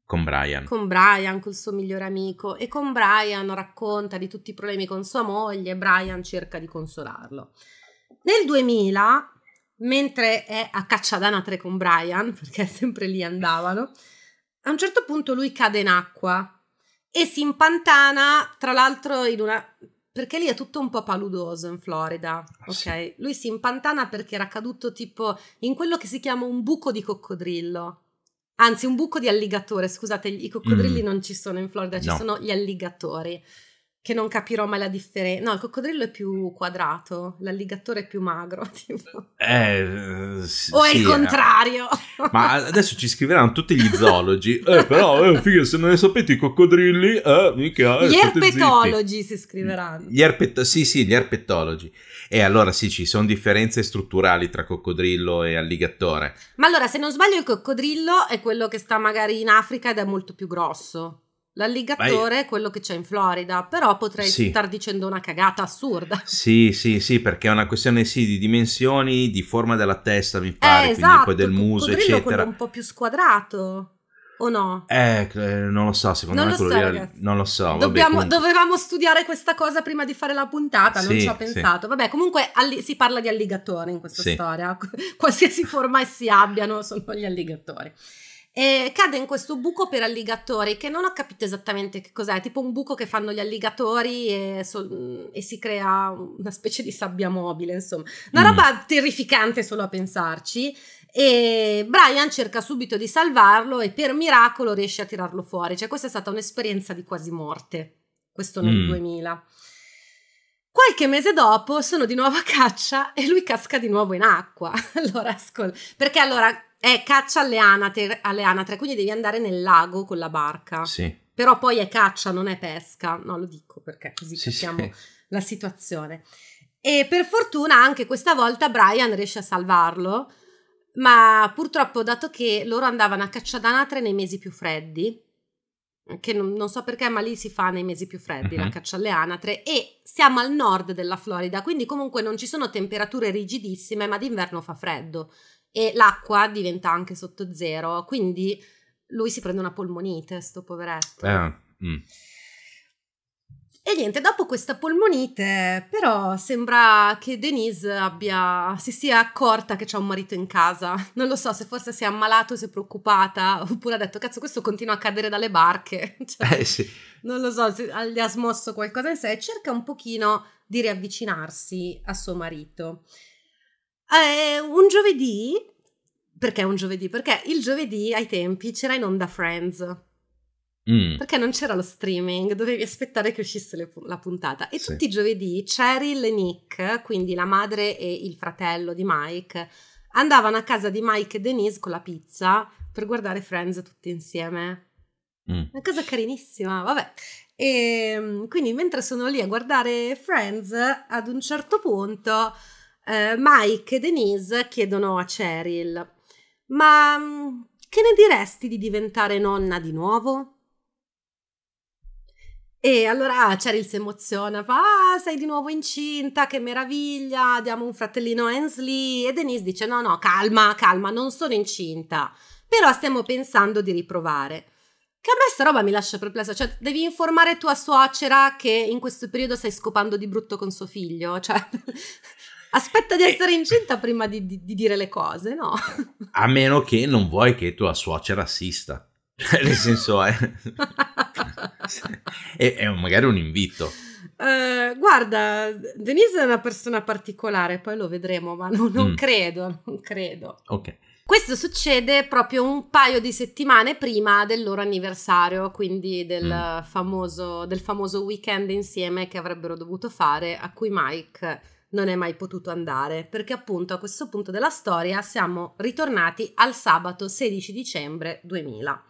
Con Brian. Con Brian, col suo migliore amico. E con Brian racconta di tutti i problemi con sua moglie e Brian cerca di consolarlo. Nel 2000, mentre è a caccia d'anatre con Brian, perché sempre lì andavano, a un certo punto lui cade in acqua e si impantana, tra l'altro in una... perché lì è tutto un po' paludoso in Florida, ah, ok? Sì. Lui si impantana perché era caduto tipo in quello che si chiama un buco di coccodrillo Anzi, un buco di alligatore, scusate, i coccodrilli mm. non ci sono in Florida, ci no. sono gli alligatori che non capirò mai la differenza. No, il coccodrillo è più quadrato, l'alligatore è più magro. Tipo. Eh, sì, o è sì, il eh. contrario. Eh. Ma adesso ci scriveranno tutti gli zoologi. eh, però, eh, figlio, se non ne sapete i coccodrilli, eh, mica. Eh, gli erpetologi si scriveranno. Gli erpet- sì, sì, gli erpetologi. E allora sì, ci sono differenze strutturali tra coccodrillo e alligatore. Ma allora, se non sbaglio, il coccodrillo è quello che sta magari in Africa ed è molto più grosso. L'alligatore Vai. è quello che c'è in Florida, però potrei sì. star dicendo una cagata assurda. Sì, sì, sì, perché è una questione sì, di dimensioni, di forma della testa, mi eh, pare, eh, esatto, quindi poi esatto, del muso, eccetera. È un po' più squadrato. O no? Eh, eh non lo so, secondo non me quello so, lì non lo so. Dobbiamo, dovevamo studiare questa cosa prima di fare la puntata, non ci ho pensato. Sì. Vabbè, comunque alli- si parla di alligatore in questa storia. Qualsiasi forma essi abbiano, sono gli alligatori e cade in questo buco per alligatori che non ho capito esattamente che cos'è, tipo un buco che fanno gli alligatori e, so, e si crea una specie di sabbia mobile, insomma, una mm. roba terrificante solo a pensarci e Brian cerca subito di salvarlo e per miracolo riesce a tirarlo fuori, cioè questa è stata un'esperienza di quasi morte, questo nel mm. 2000. Qualche mese dopo sono di nuovo a caccia e lui casca di nuovo in acqua. Allora, ascol- perché allora è caccia alle anatre, alle anatre, quindi devi andare nel lago con la barca. Sì. Però poi è caccia, non è pesca. No, lo dico perché così sì, capiamo sì. la situazione. E per fortuna anche questa volta Brian riesce a salvarlo, ma purtroppo dato che loro andavano a caccia d'anatre nei mesi più freddi, che non, non, so perché, ma lì si fa nei mesi più freddi uh-huh. la mhm. caccia alle anatre e siamo al nord della Florida, quindi comunque non ci sono temperature rigidissime, ma d'inverno fa freddo e l'acqua diventa anche sotto zero, quindi lui si prende una polmonite, sto poveretto. Ah, mm. E niente, dopo questa polmonite, però sembra che Denise abbia, si sia accorta che c'è un marito in casa. Non lo so se forse si è ammalato, si è preoccupata, oppure ha detto cazzo, questo continua a cadere dalle barche. Cioè, eh sì. Non lo so, se gli ha smosso qualcosa in sé e cerca un pochino di riavvicinarsi a suo marito. Eh, un giovedì, perché un giovedì? Perché il giovedì ai tempi c'era in onda Friends. Mm. Perché non c'era lo streaming, dovevi aspettare che uscisse le, la puntata. E sì. tutti i giovedì Cheryl e Nick, quindi la madre e il fratello di Mike, andavano a casa di Mike e Denise con la pizza per guardare Friends tutti insieme. Mm. Una cosa carinissima, vabbè. E ehm, quindi mentre sono lì a guardare Friends, ad un certo punto eh, Mike e Denise chiedono a Cheryl: Ma mm, che ne diresti di diventare nonna di nuovo? E allora Cheryl si emoziona, fa ah, sei di nuovo incinta, che meraviglia, diamo un fratellino a Ensley. e Denise dice no no calma, calma, non sono incinta, però stiamo pensando di riprovare. Che a me sta roba mi lascia perplessa, cioè devi informare tua suocera che in questo periodo stai scopando di brutto con suo figlio, cioè Aspetta di eh. essere incinta prima di, di, di, dire le cose, no? A meno che non vuoi che tua suocera assista. Cioè, nel senso, eh. è, è, è magari un invito. Uh, guarda, Denise è una persona particolare, poi lo vedremo, ma non, non mm. credo, non credo. Ok. Questo succede proprio un paio di settimane prima del loro anniversario, quindi del, mm. famoso, del famoso weekend insieme che avrebbero dovuto fare, a cui Mike non è mai potuto andare, perché appunto a questo punto della storia siamo ritornati al sabato 16 dicembre 2000.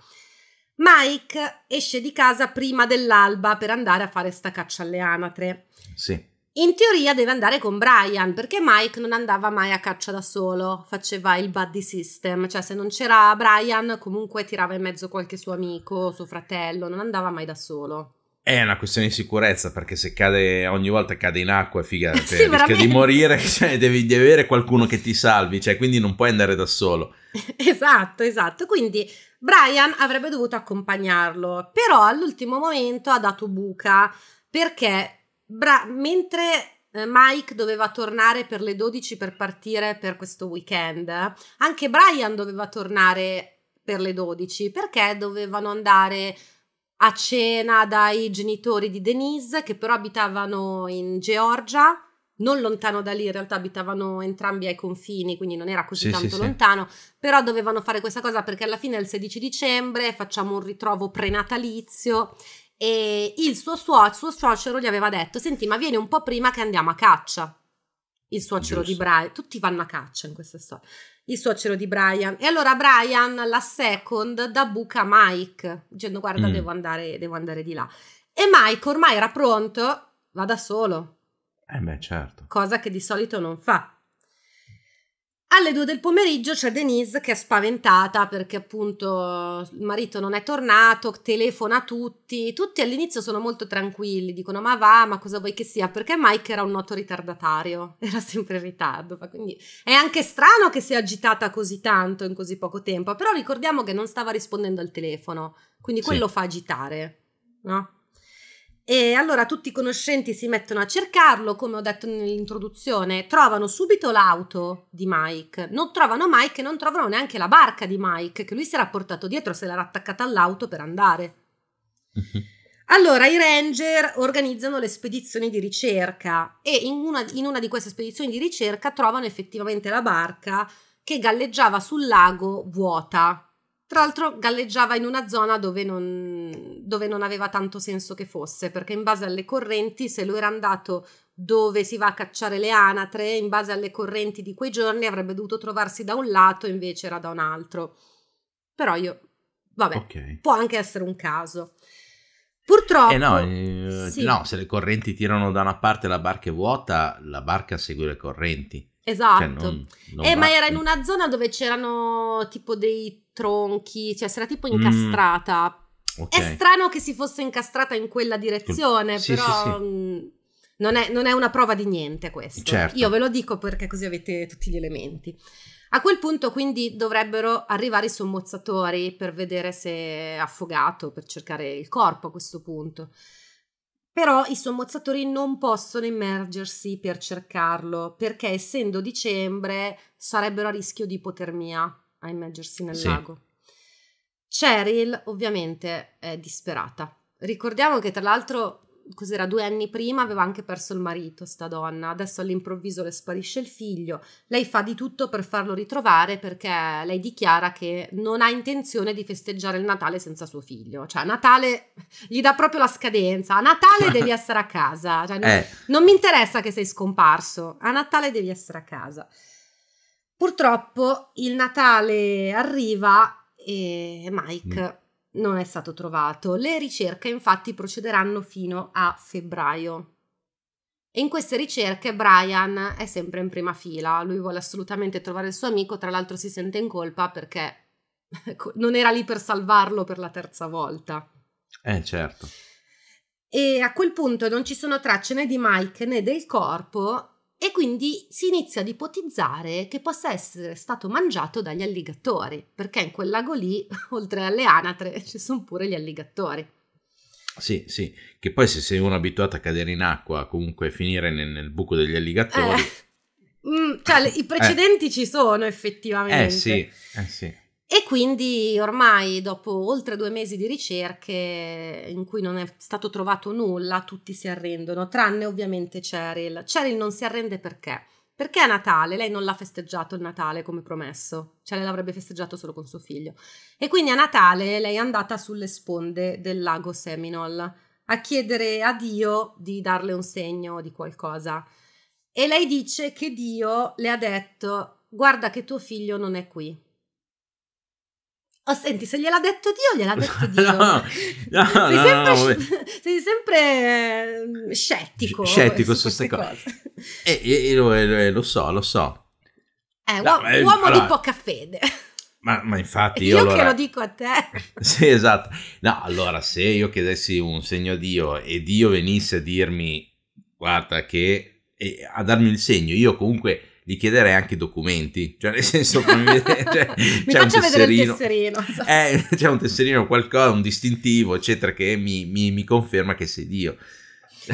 Mike esce di casa prima dell'alba per andare a fare sta caccia alle anatre. Sì. In teoria deve andare con Brian perché Mike non andava mai a caccia da solo, faceva il buddy system, cioè se non c'era Brian comunque tirava in mezzo qualche suo amico, suo fratello, non andava mai da solo. È una questione di sicurezza perché se cade ogni volta cade in acqua, figa, sì, cioè, rischia di morire, cioè, devi, devi, avere qualcuno che ti salvi, cioè, quindi non puoi andare da solo. esatto, esatto. Quindi Brian avrebbe dovuto accompagnarlo, però all'ultimo momento ha dato buca perché bra- mentre eh, Mike doveva tornare per le 12 per partire per questo weekend, anche Brian doveva tornare per le 12 perché dovevano andare a cena dai genitori di Denise, che però abitavano in Georgia, non lontano da lì, in realtà abitavano entrambi ai confini, quindi non era così sì, tanto sì, lontano, sì. però dovevano fare questa cosa perché alla fine è il 16 dicembre, facciamo un ritrovo prenatalizio e il suo, suo, il suo suocero gli aveva detto, senti ma vieni un po' prima che andiamo a caccia, il suocero Giusto. di Brian, tutti vanno a caccia in questa storia, il suocero di Brian. E allora Brian, la second, da buca Mike, dicendo guarda mm. devo, andare, devo andare di là. E Mike ormai era pronto, va da solo. Eh beh, certo. Cosa che di solito non fa. Alle due del pomeriggio c'è Denise che è spaventata perché appunto il marito non è tornato, telefona a tutti, tutti all'inizio sono molto tranquilli, dicono ma va, ma cosa vuoi che sia, perché Mike era un noto ritardatario, era sempre in ritardo, quindi è anche strano che sia agitata così tanto in così poco tempo, però ricordiamo che non stava rispondendo al telefono, quindi quello sì. fa agitare, no? E allora tutti i conoscenti si mettono a cercarlo, come ho detto nell'introduzione, trovano subito l'auto di Mike, non trovano Mike e non trovano neanche la barca di Mike, che lui si era portato dietro, se l'era attaccata all'auto per andare. Allora i ranger organizzano le spedizioni di ricerca e in una, in una di queste spedizioni di ricerca trovano effettivamente la barca che galleggiava sul lago vuota tra l'altro galleggiava in una zona dove non, dove non aveva tanto senso che fosse, perché in base alle correnti, se lui era andato dove si va a cacciare le anatre, in base alle correnti di quei giorni avrebbe dovuto trovarsi da un lato, invece era da un altro. Però io, vabbè, okay. può anche essere un caso. Purtroppo... Eh no, eh, sì. no, se le correnti tirano da una parte la barca è vuota, la barca segue le correnti. Cioè, esatto. Cioè non, non eh, va... ma era in una zona dove c'erano tipo dei tronchi, cioè sarà tipo mm. incastrata. Mm. Okay. È strano che si fosse incastrata in quella direzione, sì, però... Sì, sì. Mm, non è, non è, una prova di niente questo. Certo. Io ve lo dico perché così avete tutti gli elementi. A quel punto quindi dovrebbero arrivare i sommozzatori per vedere se è affogato, per cercare il corpo a questo punto. Però i sommozzatori non possono immergersi per cercarlo, perché essendo dicembre sarebbero a rischio di ipotermia a immergersi nel sì. lago. Cheryl ovviamente è disperata. Ricordiamo che tra l'altro, cos'era due anni prima, aveva anche perso il marito, sta donna, adesso all'improvviso le sparisce il figlio, lei fa di tutto per farlo ritrovare perché lei dichiara che non ha intenzione di festeggiare il Natale senza suo figlio, cioè Natale gli dà proprio la scadenza, a Natale devi essere a casa, cioè, eh. non mi interessa che sei scomparso, a Natale devi essere a casa. Purtroppo il Natale arriva e Mike mm. non è stato trovato. Le ricerche infatti procederanno fino a febbraio. E in queste ricerche Brian è sempre in prima fila, lui vuole assolutamente trovare il suo amico, tra l'altro si sente in colpa perché non era lì per salvarlo per la terza volta. Eh certo. E a quel punto non ci sono tracce né di Mike né del corpo e quindi si inizia ad ipotizzare che possa essere stato mangiato dagli alligatori, perché in quel lago lì, oltre alle anatre, ci sono pure gli alligatori. Sì, sì, che poi se sei uno abituato a cadere in acqua, comunque finire nel, nel buco degli alligatori... Eh, mm, cioè, i eh. precedenti eh. ci sono effettivamente. Eh sì, eh sì. E quindi ormai dopo oltre due mesi di ricerche in cui non è stato trovato nulla, tutti si arrendono, tranne ovviamente Cheryl. Cheryl non si arrende perché? Perché a Natale lei non l'ha festeggiato il Natale come promesso, cioè lei l'avrebbe festeggiato solo con suo figlio. E quindi a Natale lei è andata sulle sponde del lago Seminole a chiedere a Dio di darle un segno di qualcosa. E lei dice che Dio le ha detto guarda che tuo figlio non è qui Oh, senti, se gliel'ha detto Dio, gliel'ha detto Dio. no, no, sei, no, sempre, no, no, sei sempre ehm, scettico. Scettico su queste cose. cose. E, e lo, lo, lo, so, lo so. È eh, no, uomo, eh, uomo allora, di poca fede. Ma, ma infatti io... Io allora, che lo dico a te. sì, esatto. No, allora, se io chiedessi un segno a Dio e Dio venisse a dirmi, guarda che... a darmi il segno, io comunque gli chiederei anche i documenti, cioè nel senso fammi vedere, cioè, mi c'è un tesserino, tesserino so. eh, esatto. c'è un tesserino, qualcosa, un distintivo, eccetera, che mi, mi, mi conferma che sei Dio.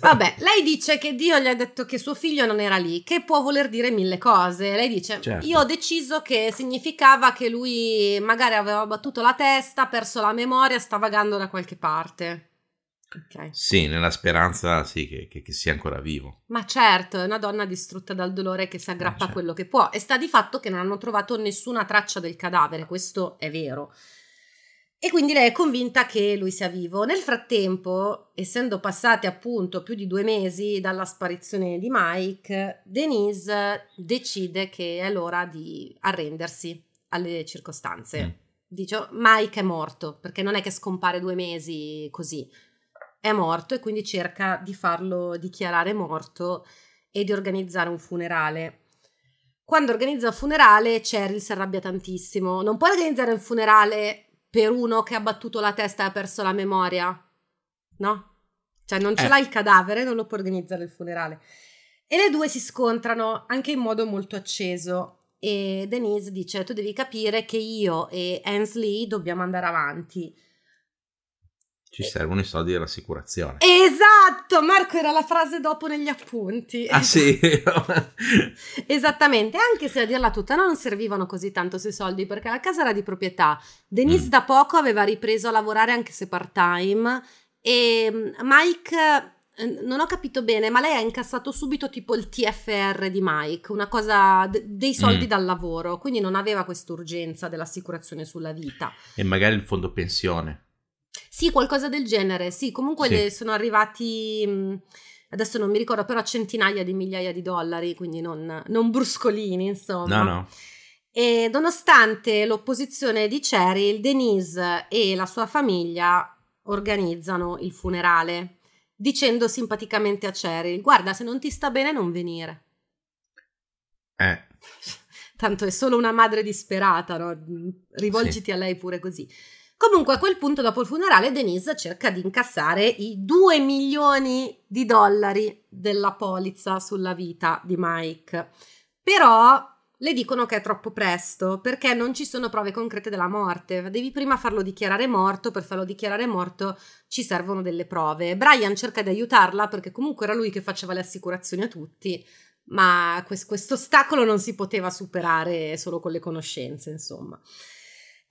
Vabbè, lei dice che Dio gli ha detto che suo figlio non era lì, che può voler dire mille cose. Lei dice: certo. Io ho deciso che significava che lui magari aveva battuto la testa, perso la memoria, sta vagando da qualche parte. Okay. Sì, nella speranza sì, che, che, che, sia ancora vivo. Ma certo, è una donna distrutta dal dolore che si eh, aggrappa certo. a quello che può e sta di fatto che non hanno trovato nessuna traccia del cadavere, questo è vero. E quindi lei è convinta che lui sia vivo. Nel frattempo, essendo passati appunto più di due mesi dalla sparizione di Mike, Denise decide che è l'ora di arrendersi alle circostanze. Mm. Dice, oh, Mike è morto, perché non è che scompare due mesi così è morto e quindi cerca di farlo dichiarare morto e di organizzare un funerale. Quando organizza il funerale, Cheryl si arrabbia tantissimo. Non può organizzare un funerale per uno che ha battuto la testa e ha perso la memoria, no? Cioè, non ce eh. l'ha il cadavere, non lo può organizzare il funerale. E le due si scontrano anche in modo molto acceso. E Denise dice: Tu devi capire che io e Ansley dobbiamo andare avanti ci servono i soldi dell'assicurazione. Esatto, Marco era la frase dopo negli appunti. Ah sì? Esattamente, anche se a dirla tutta non servivano così tanto questi soldi perché la casa era di proprietà. Denise mm. da poco aveva ripreso a lavorare anche se part time e mm, Mike eh, non ho capito bene, ma lei ha incassato subito tipo il TFR di Mike, una cosa d- dei soldi mm. dal lavoro, quindi non aveva quest'urgenza dell'assicurazione sulla vita. E magari il fondo pensione. Sì, qualcosa del genere, sì, comunque sì. sono arrivati, mm, adesso non mi ricordo, però centinaia di migliaia di dollari, quindi non, non bruscolini, insomma. No, no. E nonostante l'opposizione di Cheryl, Denise e la sua famiglia organizzano il funerale, dicendo simpaticamente a Cheryl, guarda, se non ti sta bene non venire. Eh. Tanto è solo una madre disperata, no? Mm, rivolgiti sì. a lei pure così. Comunque a quel punto, dopo il funerale, Denise cerca di incassare i 2 milioni di dollari della polizza sulla vita di Mike. Però le dicono che è troppo presto perché non ci sono prove concrete della morte. Devi prima farlo dichiarare morto, per farlo dichiarare morto ci servono delle prove. Brian cerca di aiutarla perché comunque era lui che faceva le assicurazioni a tutti, ma questo ostacolo non si poteva superare solo con le conoscenze, insomma.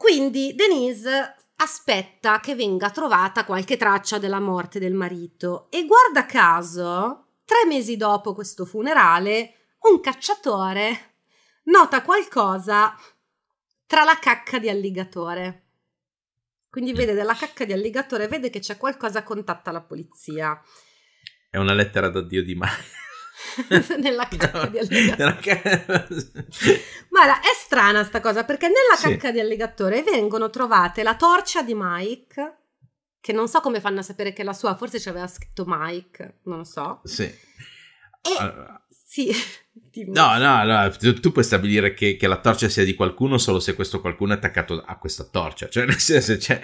Quindi Denise aspetta che venga trovata qualche traccia della morte del marito e guarda caso, tre mesi dopo questo funerale, un cacciatore nota qualcosa tra la cacca di alligatore. Quindi vede della cacca di alligatore, vede che c'è qualcosa, contatta la polizia. È una lettera d'addio di Mario. nella cacca no, di alligatore. Guarda, è strana sta cosa perché nella sì. cacca di alligatore vengono trovate la torcia di Mike, che non so come fanno a sapere che è la sua, forse ci aveva scritto Mike, non lo so. Sì. E... Allora. Ah. Sì. No, no, no, tu, puoi stabilire che, che, la torcia sia di qualcuno solo se questo qualcuno è attaccato a questa torcia, cioè nel senso c'è... Cioè,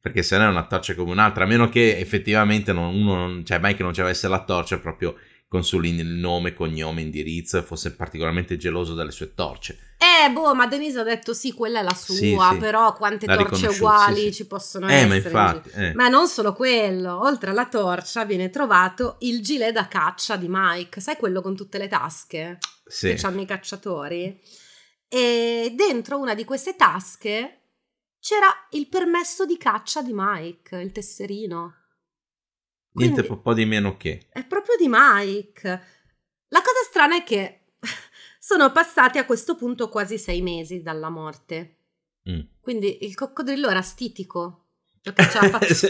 perché se no è una torcia come un'altra, a meno che effettivamente non, uno, non, cioè mai che non ci avesse la torcia proprio con solo il nome, cognome, indirizzo e fosse particolarmente geloso delle sue torce. Eh, boh, ma Denise ha detto sì, quella è la sua, sì, sì. però quante L'ha torce uguali sì, ci possono eh, essere. Ma, infatti, eh. ma non solo quello, oltre alla torcia viene trovato il gilet da caccia di Mike, sai quello con tutte le tasche? Sì. Che hanno i cacciatori? E dentro una di queste tasche c'era il permesso di caccia di Mike, il tesserino. Quindi, Niente un po' di meno che. È proprio di Mike. La cosa strana è che sono passati a questo punto quasi sei mesi dalla morte. Mm. Quindi il coccodrillo era stitico. Perché ci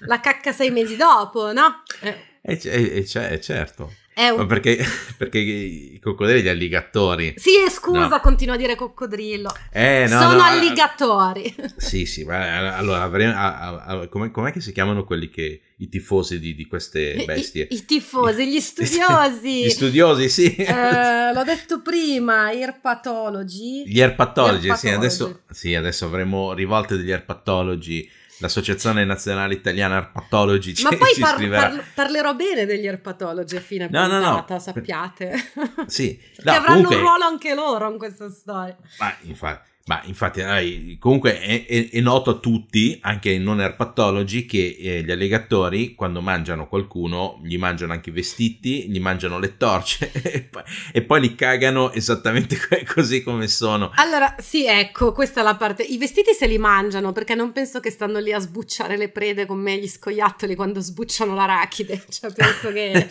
la cacca sei mesi dopo, no? Eh. E, e, e, certo. Un... Ma perché, perché, i coccodrilli gli alligatori. Sì, scusa, no. continua a dire coccodrillo. Eh, no, Sono no, alligatori. Sì, sì, ma eh, allora, a... com'è, com'è, che si chiamano quelli che... i tifosi di, di queste bestie? I, I, tifosi, gli studiosi. gli studiosi, sì. Eh, l'ho detto prima, erpatologi. Gli erpatologi, sì, adesso, sì, adesso avremo rivolte degli erpatologi L'Associazione Nazionale Italiana Arpatologi Ma poi par- par- parlerò bene degli arpatologi a fine no, puntata, no, no. sappiate. Sì. no, avranno comunque... un ruolo anche loro in questa storia. Ma infatti. Ma infatti, comunque è, è, è, noto a tutti, anche ai non erpatologi, che eh, gli allegatori quando mangiano qualcuno gli mangiano anche i vestiti, gli mangiano le torce e, poi, e poi li cagano esattamente così come sono. Allora, sì, ecco, questa è la parte. I vestiti se li mangiano perché non penso che stanno lì a sbucciare le prede con me gli scoiattoli quando sbucciano l'arachide. Cioè, penso che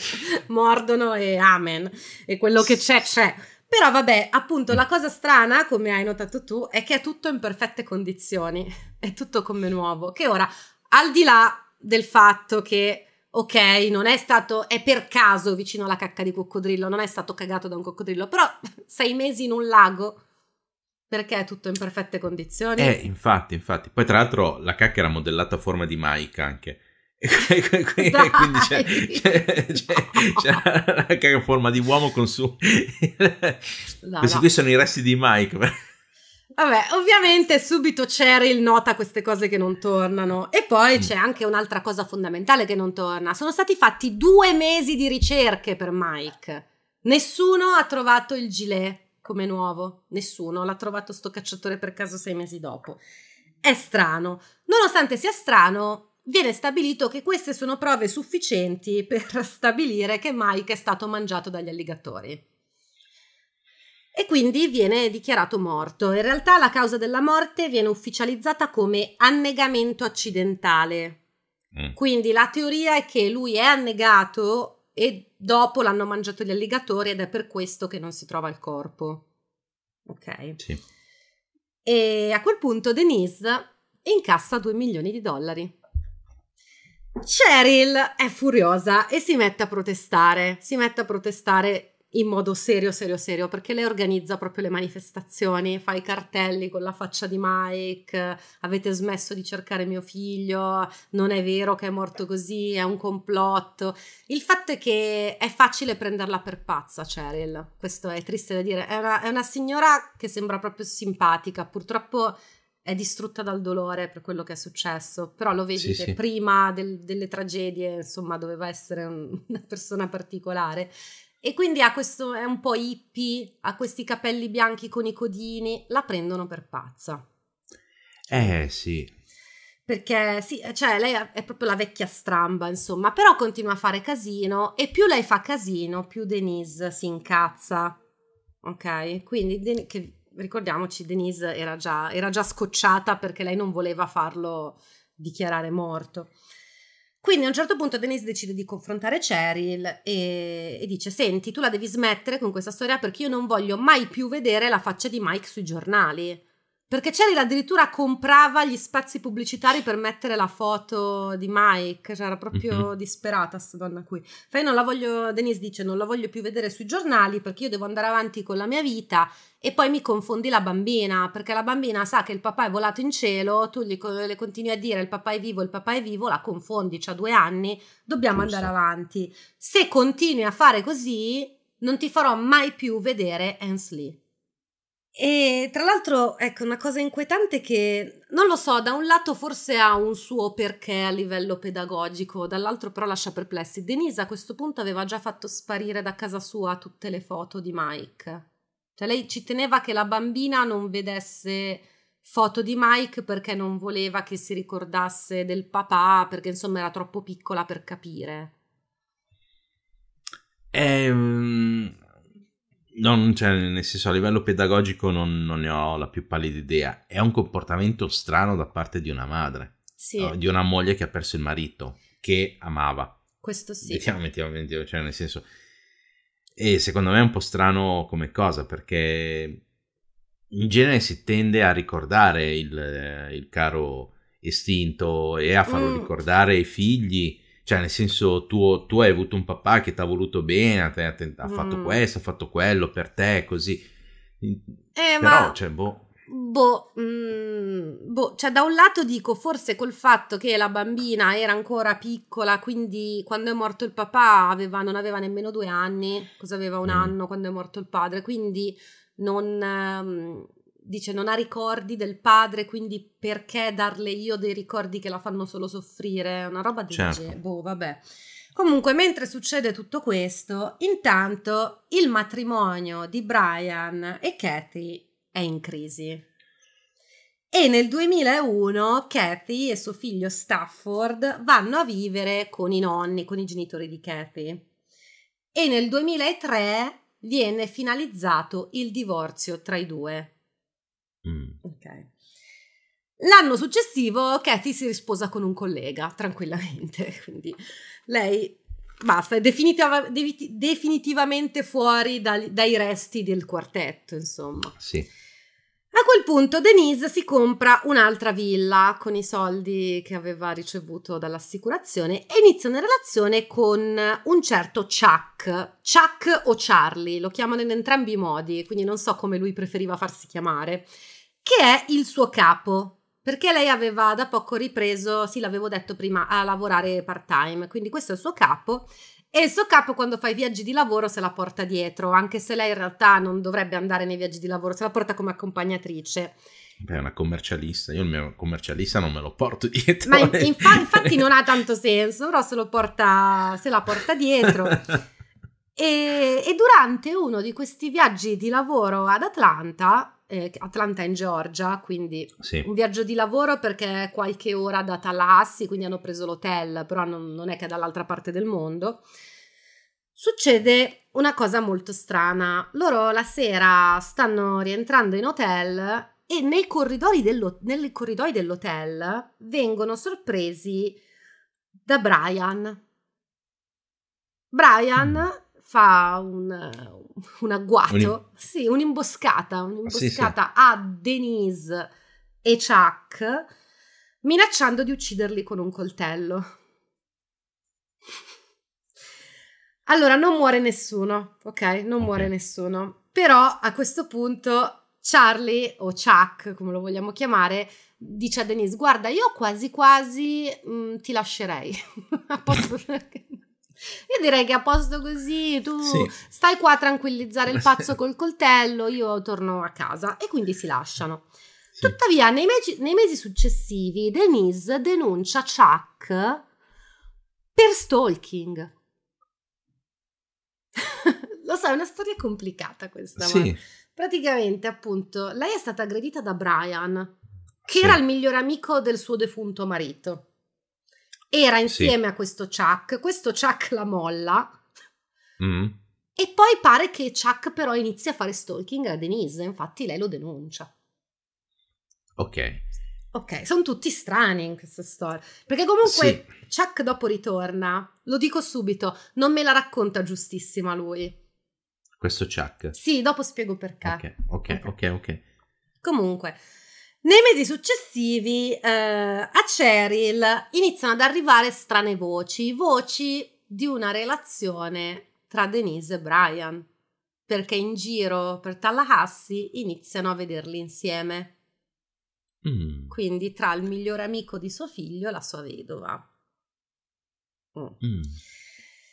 mordono e amen. E quello che c'è, c'è però vabbè, appunto, la mm. cosa strana, come hai notato tu, è che è tutto in perfette condizioni, è tutto come nuovo. Che ora, al di là del fatto che, ok, non è stato, è per caso vicino alla cacca di coccodrillo, non è stato cagato da un coccodrillo, però sei mesi in un lago, perché è tutto in perfette condizioni? Eh, infatti, infatti. Poi tra l'altro la cacca era modellata a forma di Mike anche e quindi c'è, c'è, c'è, c'è, una forma di uomo con su no, questi no. qui sono i resti di Mike vabbè ovviamente subito Cheryl nota queste cose che non tornano e poi mm. c'è anche un'altra cosa fondamentale che non torna sono stati fatti due mesi di ricerche per Mike nessuno ha trovato il gilet come nuovo nessuno l'ha trovato sto cacciatore per caso sei mesi dopo è strano nonostante sia strano viene stabilito che queste sono prove sufficienti per stabilire che Mike è stato mangiato dagli alligatori. E quindi viene dichiarato morto. In realtà la causa della morte viene ufficializzata come annegamento accidentale. Mm. Quindi la teoria è che lui è annegato e dopo l'hanno mangiato gli alligatori ed è per questo che non si trova il corpo. Ok. Sì. E a quel punto Denise incassa 2 milioni di dollari. Cheryl è furiosa e si mette a protestare, si mette a protestare in modo serio, serio, serio, perché lei organizza proprio le manifestazioni, fa i cartelli con la faccia di Mike, avete smesso di cercare mio figlio, non è vero che è morto così, è un complotto. Il fatto è che è facile prenderla per pazza, Cheryl, questo è triste da dire, è una, è una signora che sembra proprio simpatica, purtroppo è distrutta dal dolore per quello che è successo, però lo vedi sì, che sì. prima del, delle tragedie, insomma, doveva essere un, una persona particolare. E quindi ha questo, è un po' hippie, ha questi capelli bianchi con i codini, la prendono per pazza. Eh sì. Perché sì, cioè lei è proprio la vecchia stramba, insomma, però continua a fare casino e più lei fa casino, più Denise si incazza. Ok? Quindi Den- che ricordiamoci, Denise era già, era già scocciata perché lei non voleva farlo dichiarare morto. Quindi a un certo punto Denise decide di confrontare Cheryl e, e, dice: Senti, tu la devi smettere con questa storia perché io non voglio mai più vedere la faccia di Mike sui giornali. Perché Cheryl addirittura comprava gli spazi pubblicitari per mettere la foto di Mike, cioè era proprio mm-hmm. disperata sta donna qui. Fai non la voglio, Denise dice non la voglio più vedere sui giornali perché io devo andare avanti con la mia vita e poi mi confondi la bambina perché la bambina sa che il papà è volato in cielo, tu gli, le continui a dire il papà è vivo, il papà è vivo, la confondi, ha due anni, dobbiamo Giusto. andare avanti. Se continui a fare così non ti farò mai più vedere Ansley. E tra l'altro, ecco, una cosa inquietante che, non lo so, da un lato forse ha un suo perché a livello pedagogico, dall'altro però lascia perplessi. Denise a questo punto aveva già fatto sparire da casa sua tutte le foto di Mike. Cioè lei ci teneva che la bambina non vedesse foto di Mike perché non voleva che si ricordasse del papà, perché insomma era troppo piccola per capire. Ehm, non, cioè, nel senso, a livello pedagogico non, non, ne ho la più pallida idea. È un comportamento strano da parte di una madre, sì. di una moglie che ha perso il marito, che amava. Questo sì. Mettiamo, mettiamo, mettiamo, cioè, nel senso... E secondo me è un po' strano come cosa, perché in genere si tende a ricordare il, il caro estinto e a farlo mm. ricordare ai figli cioè, nel senso, tu, tu hai avuto un papà che ti ha voluto bene, ha, ha fatto mm. questo, ha fatto quello per te, così. Eh, Però, ma... cioè, boh. Boh, mh, mm, boh, cioè da un lato dico forse col fatto che la bambina era ancora piccola, quindi quando è morto il papà aveva, non aveva nemmeno due anni, cosa aveva un mm. anno quando è morto il padre, quindi non, ehm, dice non ha ricordi del padre, quindi perché darle io dei ricordi che la fanno solo soffrire? Una roba di certo. boh, vabbè. Comunque, mentre succede tutto questo, intanto il matrimonio di Brian e Kathy è in crisi. E nel 2001 Kathy e suo figlio Stafford vanno a vivere con i nonni, con i genitori di Kathy. E nel 2003 viene finalizzato il divorzio tra i due. Mm. Ok. L'anno successivo Kathy si risposa con un collega, tranquillamente, quindi lei basta, è definitiva, definitivamente fuori dai, dai resti del quartetto, insomma. Sì. A quel punto Denise si compra un'altra villa con i soldi che aveva ricevuto dall'assicurazione e inizia una relazione con un certo Chuck, Chuck o Charlie, lo chiamano in entrambi i modi, quindi non so come lui preferiva farsi chiamare, che è il suo capo, perché lei aveva da poco ripreso, sì l'avevo detto prima, a lavorare part time, quindi questo è il suo capo e il suo capo quando fa i viaggi di lavoro se la porta dietro, anche se lei in realtà non dovrebbe andare nei viaggi di lavoro, se la porta come accompagnatrice. Beh, è una commercialista, io il mio commercialista non me lo porto dietro. Ma in, infa- infatti non ha tanto senso, però se, porta, se la porta dietro. e, e durante uno di questi viaggi di lavoro ad Atlanta eh, Atlanta in Georgia, quindi sì. un viaggio di lavoro perché qualche ora da Talassi, quindi hanno preso l'hotel, però non, non è che è dall'altra parte del mondo. Succede una cosa molto strana. Loro la sera stanno rientrando in hotel e nei corridoi, dello, nei corridoi dell'hotel vengono sorpresi da Brian. Brian mm fa un, un agguato, un... sì, un'imboscata, un'imboscata ah, sì, sì. a Denise e Chuck, minacciando di ucciderli con un coltello. Allora, non muore nessuno, ok? Non okay. muore nessuno. Però a questo punto Charlie o Chuck, come lo vogliamo chiamare, dice a Denise, guarda, io quasi quasi mh, mm, ti lascerei. a posto perché... Io direi che a posto così tu sì. stai qua a tranquillizzare il pazzo col coltello, io torno a casa e quindi si lasciano. Sì. Tuttavia, nei mesi, nei mesi successivi, Denise denuncia Chuck per stalking. Lo so, è una storia complicata questa. Sì. praticamente, appunto, lei è stata aggredita da Brian, che sì. era il migliore amico del suo defunto marito era insieme sì. a questo Chuck, questo Chuck la molla mm. e poi pare che Chuck però inizi a fare stalking a Denise, infatti lei lo denuncia. Ok. Ok, sono tutti strani in questa storia. Perché comunque sì. Chuck dopo ritorna, lo dico subito, non me la racconta giustissima lui. Questo Chuck? Sì, dopo spiego perché. Ok, ok, ok. okay. Comunque, nei mesi successivi eh, a Cheryl iniziano ad arrivare strane voci, voci di una relazione tra Denise e Brian, perché in giro per Tallahassee iniziano a vederli insieme. Mm. Quindi tra il migliore amico di suo figlio e la sua vedova. Mm. Mm.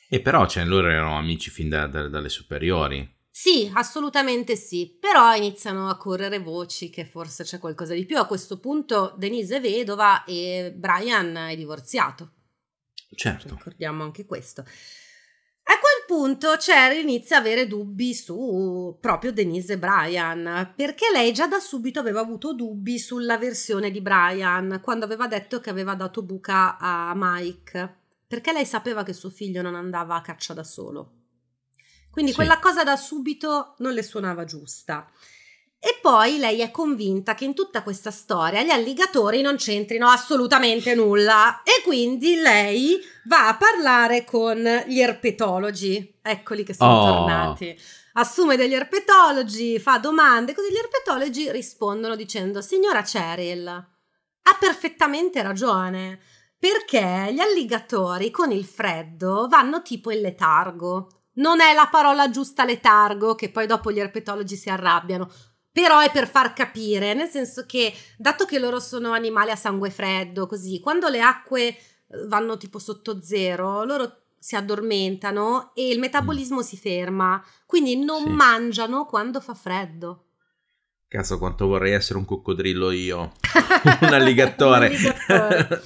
E però, cioè, loro erano amici fin da, da, dalle superiori. Sì, assolutamente sì, però iniziano a correre voci che forse c'è qualcosa di più. A questo punto Denise è vedova e Brian è divorziato. Certo. Ricordiamo anche questo. A quel punto Cheryl inizia a avere dubbi su proprio Denise e Brian, perché lei già da subito aveva avuto dubbi sulla versione di Brian, quando aveva detto che aveva dato buca a Mike, perché lei sapeva che suo figlio non andava a caccia da solo. Quindi sì. quella cosa da subito non le suonava giusta. E poi lei è convinta che in tutta questa storia gli alligatori non c'entrino assolutamente nulla e quindi lei va a parlare con gli erpetologi. Eccoli che sono oh. tornati. Assume degli erpetologi, fa domande, così gli erpetologi rispondono dicendo: Signora Cheryl, ha perfettamente ragione perché gli alligatori con il freddo vanno tipo in letargo. Non è la parola giusta letargo, che poi dopo gli erpetologi si arrabbiano, però è per far capire, nel senso che dato che loro sono animali a sangue freddo, così, quando le acque eh, vanno tipo sotto zero, loro si addormentano e il metabolismo si ferma, quindi non sì. mangiano quando fa freddo. Cazzo, quanto vorrei essere un coccodrillo io, un alligatore. un alligatore.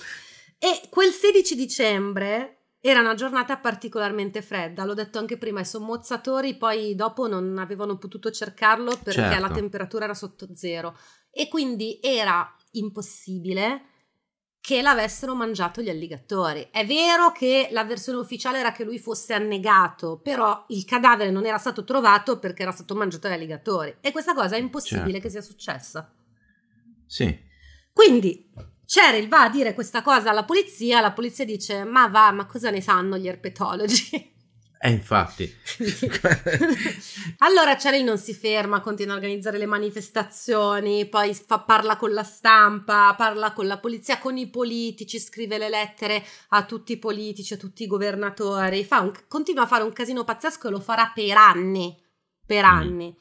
e quel 16 dicembre era una giornata particolarmente fredda, l'ho detto anche prima, i sommozzatori poi dopo non avevano potuto cercarlo perché certo. la temperatura era sotto zero e quindi era impossibile che l'avessero mangiato gli alligatori. È vero che la versione ufficiale era che lui fosse annegato, però il cadavere non era stato trovato perché era stato mangiato dagli alligatori e questa cosa è impossibile certo. che sia successa. Sì. Quindi Cheryl va a dire questa cosa alla polizia, la polizia dice ma va, ma cosa ne sanno gli erpetologi? Eh, infatti. allora Cheryl non si ferma, continua a organizzare le manifestazioni, poi fa, parla con la stampa, parla con la polizia, con i politici, scrive le lettere a tutti i politici, a tutti i governatori, un, continua a fare un casino pazzesco e lo farà per anni, per mm. anni.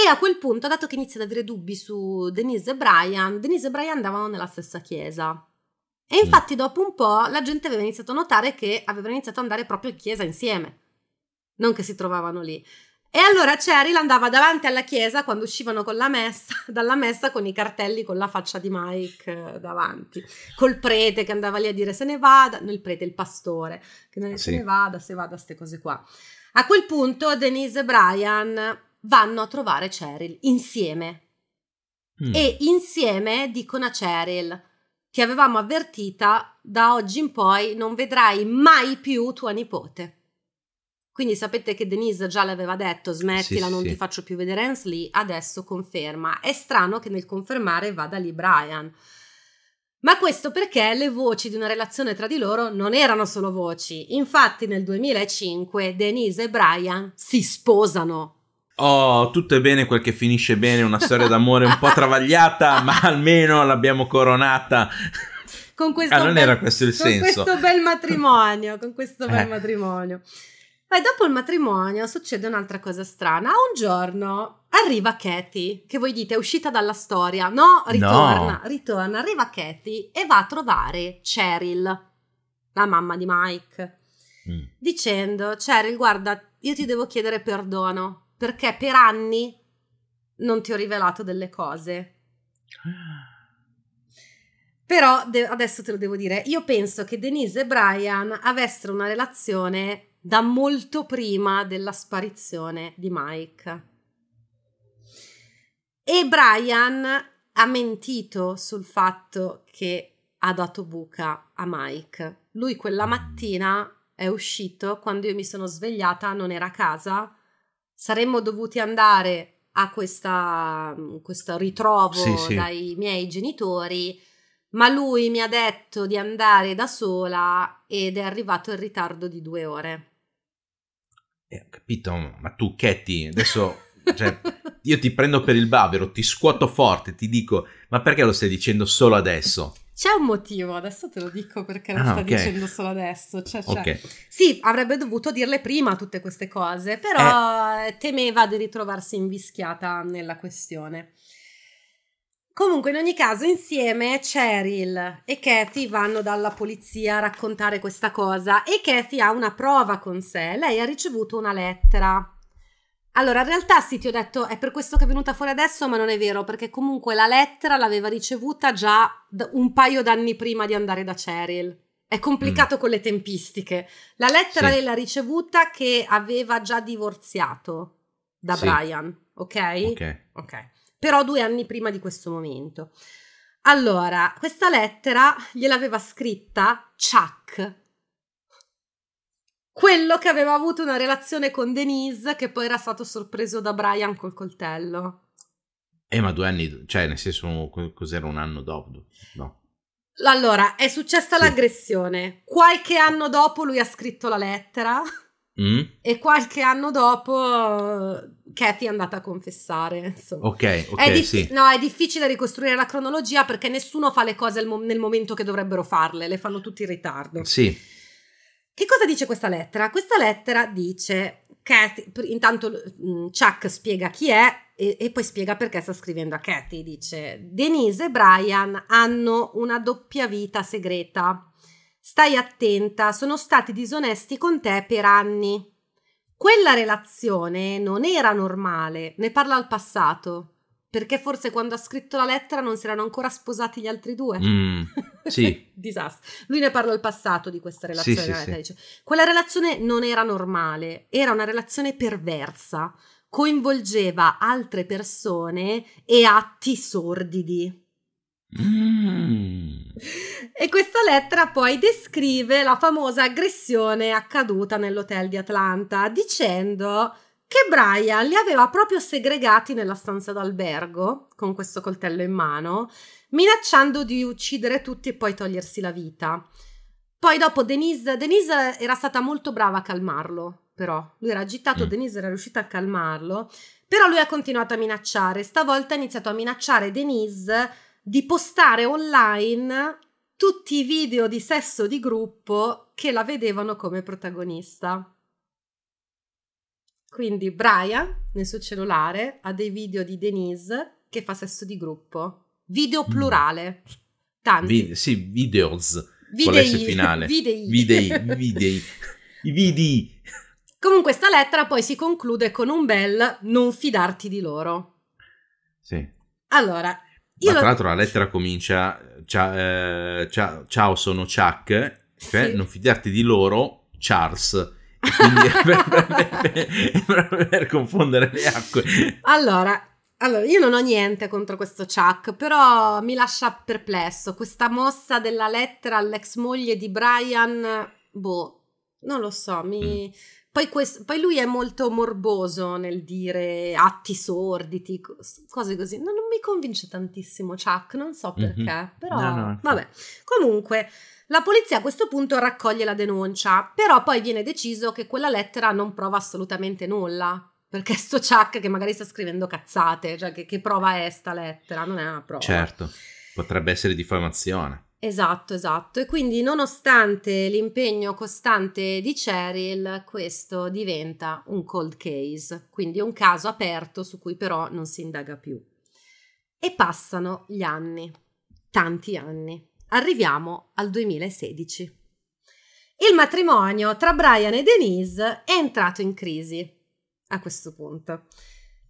E a quel punto, dato che inizia ad avere dubbi su Denise e Brian, Denise e Brian andavano nella stessa chiesa. E mm. infatti dopo un po' la gente aveva iniziato a notare che avevano iniziato ad andare proprio in chiesa insieme, non che si trovavano lì. E allora Cheryl andava davanti alla chiesa quando uscivano con la messa, dalla messa con i cartelli con la faccia di Mike eh, davanti, col prete che andava lì a dire se ne vada, no il prete, il pastore, che non è, sì. se ne vada, se vada, queste cose qua. A quel punto Denise e Brian vanno a trovare Cheryl insieme. Mm. E insieme dicono a Cheryl: Ti avevamo avvertita, da oggi in poi non vedrai mai più tua nipote. Quindi sapete che Denise già l'aveva detto, smettila, sì, non sì. ti faccio più vedere Ansley, adesso conferma. È strano che nel confermare vada lì Brian. Ma questo perché le voci di una relazione tra di loro non erano solo voci. Infatti nel 2005 Denise e Brian si sposano. Oh, tutto è bene quel che finisce bene, una storia d'amore un po' travagliata, ma almeno l'abbiamo coronata. Con questo ah, non bel, era questo il con senso. Questo bel matrimonio, con questo bel eh. matrimonio. Poi dopo il matrimonio succede un'altra cosa strana. Un giorno arriva Katie, che voi dite è uscita dalla storia, no? Ritorna, no. ritorna, arriva Katie e va a trovare Cheryl, la mamma di Mike, mm. dicendo Cheryl guarda, io ti devo chiedere perdono perché per anni non ti ho rivelato delle cose. Però de- adesso te lo devo dire, io penso che Denise e Brian avessero una relazione da molto prima della sparizione di Mike. E Brian ha mentito sul fatto che ha dato buca a Mike. Lui quella mattina è uscito, quando io mi sono svegliata non era a casa, saremmo dovuti andare a questa, questo ritrovo sì, sì. dai miei genitori, ma lui mi ha detto di andare da sola ed è arrivato in ritardo di due ore. Eh, capito, ma tu, Katie, adesso cioè, io ti prendo per il bavero, ti scuoto forte, ti dico, ma perché lo stai dicendo solo adesso? C'è un motivo, adesso te lo dico perché lo ah, sta okay. dicendo solo adesso. Cioè, cioè, okay. Sì, avrebbe dovuto dirle prima tutte queste cose, però eh. temeva di ritrovarsi invischiata nella questione. Comunque, in ogni caso, insieme Cheryl e Kathy vanno dalla polizia a raccontare questa cosa e Kathy ha una prova con sé. Lei ha ricevuto una lettera allora, in realtà sì, ti ho detto, è per questo che è venuta fuori adesso, ma non è vero, perché comunque la lettera l'aveva ricevuta già un paio d'anni prima di andare da Cheryl. È complicato mm. con le tempistiche. La lettera sì. l'ha ricevuta che aveva già divorziato da sì. Brian, okay? ok? Ok. Però due anni prima di questo momento. Allora, questa lettera gliel'aveva scritta Chuck, quello che aveva avuto una relazione con Denise che poi era stato sorpreso da Brian col coltello. Eh, ma due anni, cioè nel senso, cos'era un anno dopo? No. Allora, è successa sì. l'aggressione. Qualche anno dopo lui ha scritto la lettera mm. e qualche anno dopo eh, Kathy è andata a confessare. Insomma. Ok, ok, è dif- sì. No, è difficile ricostruire la cronologia perché nessuno fa le cose mo- nel momento che dovrebbero farle, le fanno tutti in ritardo. Sì. Che cosa dice questa lettera? Questa lettera dice Kathy, intanto mm, Chuck spiega chi è e, e poi spiega perché sta scrivendo a Kathy, dice Denise e Brian hanno una doppia vita segreta. Stai attenta, sono stati disonesti con te per anni. Quella relazione non era normale, ne parla al passato perché forse quando ha scritto la lettera non si erano ancora sposati gli altri due. Mm, sì. Disastro. Lui ne parla al passato di questa relazione. Sì, sì, dice, eh, Quella relazione non era normale, era una relazione perversa, coinvolgeva altre persone e atti sordidi. Mm. E questa lettera poi descrive la famosa aggressione accaduta nell'hotel di Atlanta dicendo che Brian li aveva proprio segregati nella stanza d'albergo con questo coltello in mano, minacciando di uccidere tutti e poi togliersi la vita. Poi dopo Denise, Denise era stata molto brava a calmarlo, però lui era agitato, mm. Denise era riuscita a calmarlo, però lui ha continuato a minacciare, stavolta ha iniziato a minacciare Denise di postare online tutti i video di sesso di gruppo che la vedevano come protagonista. Quindi Brian nel suo cellulare ha dei video di Denise che fa sesso di gruppo. Video mm. plurale. Tanti. Vi- sì, videos. Videi. finale. Videi. Videi. Videi. I vidi. Comunque sta lettera poi si conclude con un bel non fidarti di loro. Sì. Allora, io... Ma tra l'altro la lettera comincia, cia, eh, cia, ciao sono Chuck, cioè sì. non fidarti di loro, Charles per, per, per, per, confondere le acque. Allora, allora, io non ho niente contro questo Chuck, però mi lascia perplesso questa mossa della lettera all'ex moglie di Brian, boh, non lo so, mi... Mm poi, questo, poi, lui è molto morboso nel dire atti sorditi, cose così. Non, non mi convince tantissimo Chuck, non so mhm. perché, mm-hmm. però no, no, vabbè. Comunque, la polizia a questo punto raccoglie la denuncia, però poi viene deciso che quella lettera non prova assolutamente nulla. Perché sto Chuck che magari sta scrivendo cazzate, cioè che, che prova è sta lettera, non è una prova. Certo, potrebbe essere diffamazione. Esatto, esatto. E quindi nonostante l'impegno costante di Cheryl, questo diventa un cold case, quindi un caso aperto su cui però non si indaga più. E passano gli anni, tanti anni. Arriviamo al 2016. Il matrimonio tra Brian e Denise è entrato in crisi a questo punto.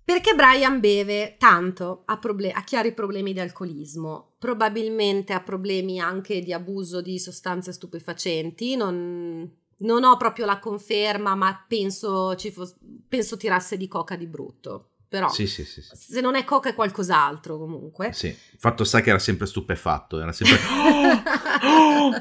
Perché Brian beve tanto, ha, problem- ha chiari problemi di alcolismo, probabilmente ha problemi anche di abuso di sostanze stupefacenti, non, non ho proprio la conferma, ma penso, fosse, penso, tirasse di coca di brutto. Però sì, sì, sì, se non è coca è qualcos'altro comunque. Sì, fatto sta che era sempre stupefatto, era sempre... Oh!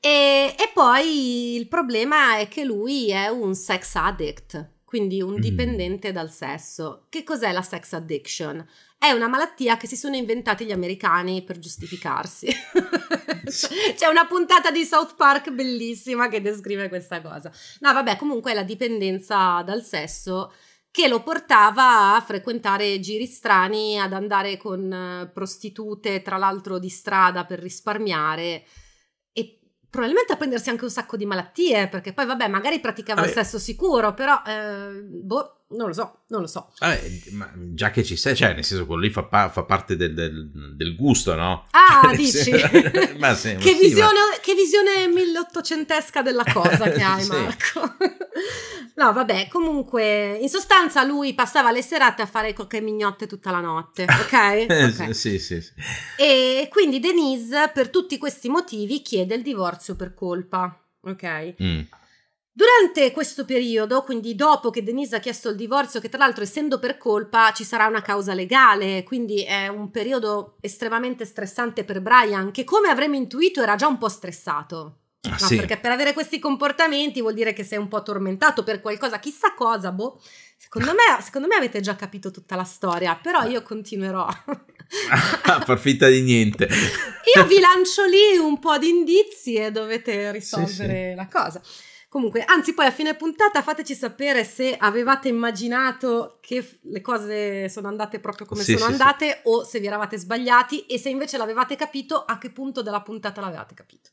e, e poi il problema è che lui è un sex addict quindi un mm. dipendente mm. dal sesso. Che cos'è la sex addiction? È una malattia che si sono inventati gli americani per giustificarsi. C'è una puntata di South Park bellissima che descrive questa cosa. No, vabbè, comunque è la dipendenza dal sesso che lo portava a frequentare giri strani, ad andare con eh, prostitute, tra l'altro di strada per risparmiare probabilmente a prendersi anche un sacco di malattie, perché poi vabbè, magari praticava ah, il sesso sicuro, però eh, boh, non lo so, non lo so. Eh, già che ci sei, cioè, nel senso, quello lì fa, pa- fa parte del, del, del, gusto, no? Ah, cioè, dici? ma sì, che, sì, visione, ma... che visione milleottocentesca della cosa che hai, Marco. no, vabbè, comunque, in sostanza lui passava le serate a fare coche mignotte tutta la notte, ok? Eh, okay. Sì, sì, sì. E quindi Denise, per tutti questi motivi, chiede il divorzio per colpa, ok? Mm. Durante questo periodo, quindi dopo che Denise ha chiesto il divorzio, che tra l'altro essendo per colpa ci sarà una causa legale, quindi è un periodo estremamente stressante per Brian, che come avremmo intuito era già un po' stressato. Ah, no, sì. Perché per avere questi comportamenti vuol dire che sei un po' tormentato per qualcosa, chissà cosa, boh. Secondo me, secondo me avete già capito tutta la storia, però io continuerò. Approfitta ah, ah, di niente. io vi lancio lì un po' di indizi e dovete risolvere sì, sì. la cosa. Comunque, anzi, poi a fine puntata fateci sapere se avevate immaginato che le cose sono andate proprio come sì, sono sì, andate sì. o se vi eravate sbagliati e se invece l'avevate capito, a che punto della puntata l'avevate capito.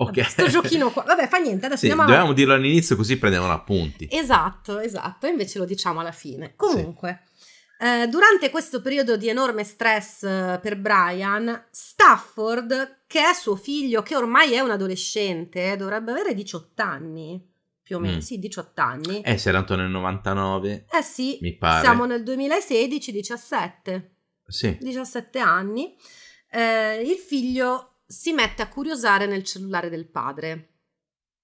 Ok. Vabbè, sto giochino qua. Vabbè, fa niente, adesso sì, andiamo Dovevamo dirlo all'inizio così prendiamo appunti. Esatto, esatto, E invece lo diciamo alla fine. Comunque, eh, durante questo periodo di enorme stress eh, per Brian, Stafford, che è suo figlio, che ormai è un adolescente, eh, dovrebbe avere 18 anni, più o meno, mm. sì, 18 anni. Eh, si era nato nel 99. Eh sì, mi pare. siamo nel 2016, 17. Sì. 17 anni. Eh, il figlio si mette a curiosare nel cellulare del padre,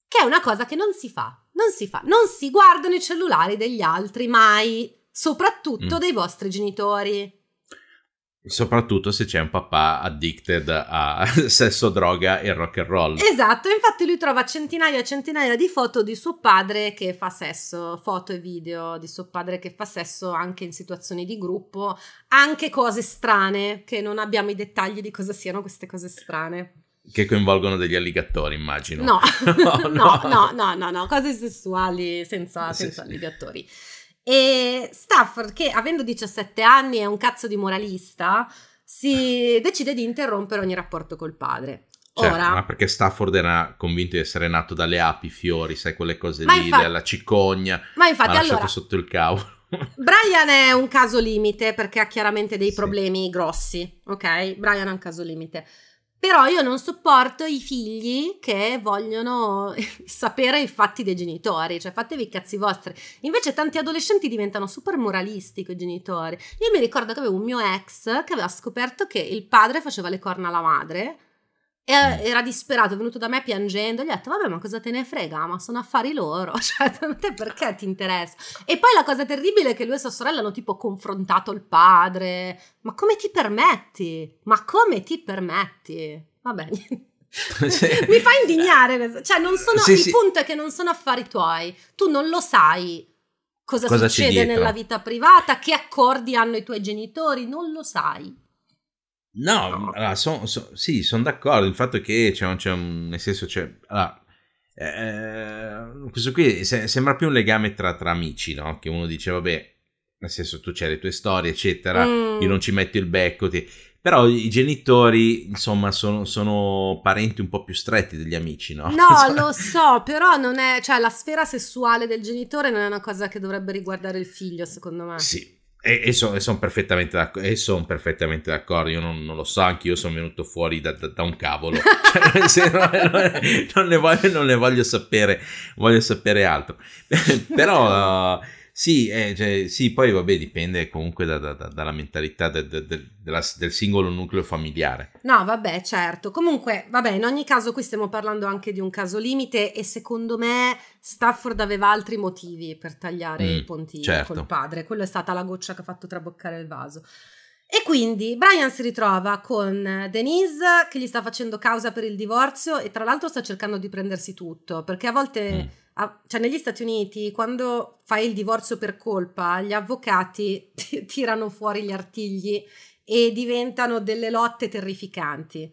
che è una cosa che non si fa, non si fa, non si guardano i cellulari degli altri mai soprattutto mm. dei vostri genitori. Soprattutto se c'è un papà addicted a sesso, droga e rock and roll. Esatto, infatti lui trova centinaia e centinaia di foto di suo padre che fa sesso, foto e video di suo padre che fa sesso anche in situazioni di gruppo, anche cose strane, che non abbiamo i dettagli di cosa siano queste cose strane. Che coinvolgono degli alligatori, immagino. No, no, no, no, no, no, no, cose sessuali senza, senza sì. alligatori. E Stafford, che avendo 17 anni è un cazzo di moralista, si decide di interrompere ogni rapporto col padre. Certo, Ora, ma perché Stafford era convinto di essere nato dalle api, fiori, sai quelle cose lì, infatti, della cicogna, ma infatti, ha lasciato allora, sotto il cavo. Brian è un caso limite perché ha chiaramente dei problemi sì. grossi, ok? Brian è un caso limite. Però io non sopporto i figli che vogliono sapere i fatti dei genitori, cioè fatevi i cazzi vostri. Invece tanti adolescenti diventano super moralisti con i genitori. Io mi ricordo che avevo un mio ex che aveva scoperto che il padre faceva le corna alla madre Mm. Era disperato, è venuto da me piangendo, gli ho detto vabbè ma cosa te ne frega, ma sono affari loro, cioè te perché ti interessa? E poi la cosa terribile è che lui e sua sorella hanno tipo confrontato il padre, ma come ti permetti? Ma come ti permetti? Vabbè, cioè, mi fa indignare, cioè non sono, sì, il sì. punto è che non sono affari tuoi, tu non lo sai cosa, cosa succede nella vita privata, che accordi hanno i tuoi genitori, non lo sai. No, no. Allora, son, son, sì, sono d'accordo. Il fatto è che c'è, un, c'è un, nel senso, c'è, allora, eh, questo qui se, sembra più un legame tra, tra amici, no? Che uno dice, vabbè, nel senso, tu c'hai le tue storie, eccetera, mm. io non ci metto il becco. Ti... Però i genitori, insomma, sono, sono, parenti un po' più stretti degli amici, no? No, cioè lo so, però non è... Cioè, la sfera sessuale del genitore non è una cosa che dovrebbe riguardare il figlio, secondo me. Sì, e, e sono son perfettamente, d'acc- son perfettamente, d'accordo, io non, non, lo so, anche io sono venuto fuori da, da, da un cavolo, cioè, non, non, ne voglio, non, ne voglio, sapere, voglio sapere altro. Però... Uh, sì, eh, cioè, sì, poi vabbè, dipende comunque da, da, da, dalla mentalità de, de, de, della, del singolo nucleo familiare. No, vabbè, certo. Comunque, vabbè, in ogni caso qui stiamo parlando anche di un caso limite e secondo me Stafford aveva altri motivi per tagliare mm, il pontino certo. col padre. Quella è stata la goccia che ha fatto traboccare il vaso. E quindi Brian si ritrova con Denise che gli sta facendo causa per il divorzio e tra l'altro sta cercando di prendersi tutto, perché a volte, mm. a, cioè negli Stati Uniti, quando fai il divorzio per colpa, gli avvocati tirano fuori gli artigli e diventano delle lotte terrificanti.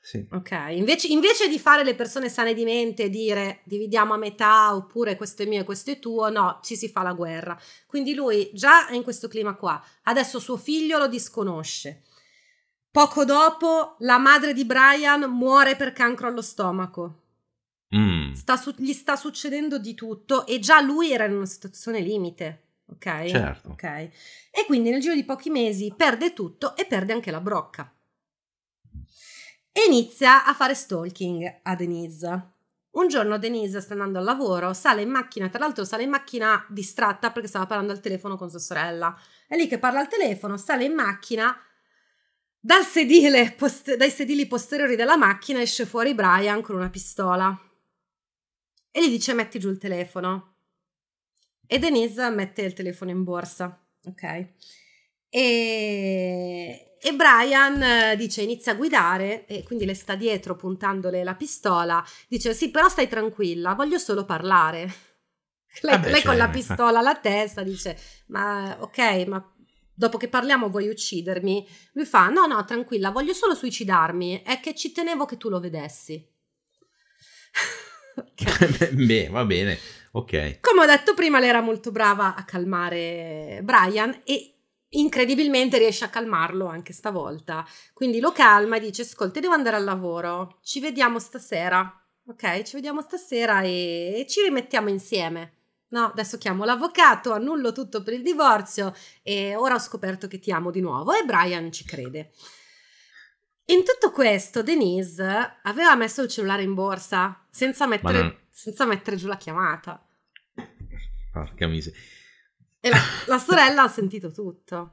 Sì. Ok, invece, invece, di fare le persone sane di mente e dire dividiamo a metà oppure questo è mio e questo è tuo, no, ci si fa la guerra. Quindi lui già è in questo clima qua, adesso suo figlio lo disconosce. Poco dopo la madre di Brian muore per cancro allo stomaco. Mm. Sta su- gli sta succedendo di tutto e già lui era in una situazione limite. Ok? Certo. Ok. E quindi nel giro di pochi mesi perde tutto e perde anche la brocca e inizia a fare stalking a Denise. Un giorno Denise sta andando al lavoro, sale in macchina, tra l'altro sale in macchina distratta perché stava parlando al telefono con sua sorella. È lì che parla al telefono, sale in macchina, dal sedile, post- dai sedili posteriori della macchina esce fuori Brian con una pistola e gli dice metti giù il telefono. E Denise mette il telefono in borsa, ok? E, e Brian eh, dice inizia a guidare e quindi le sta dietro puntandole la pistola, dice sì però stai tranquilla, voglio solo parlare. Lei, Vabbè, ah lei con la certo. pistola alla testa dice ma ok ma dopo che parliamo vuoi uccidermi? Lui fa no no tranquilla voglio solo suicidarmi, è che ci tenevo che tu lo vedessi. okay. Beh va bene, ok. Come ho detto prima lei era molto brava a calmare Brian e incredibilmente riesce a calmarlo anche stavolta. Quindi lo calma e dice: Ascolta, devo andare al lavoro. Ci vediamo stasera. Ok, ci vediamo stasera e, ci rimettiamo insieme. No, adesso chiamo l'avvocato, annullo tutto per il divorzio e ora ho scoperto che ti amo di nuovo. E Brian ci crede. In tutto questo, Denise aveva messo il cellulare in borsa senza mettere, senza mettere giù la chiamata. Porca miseria. E la, la sorella ha sentito tutto.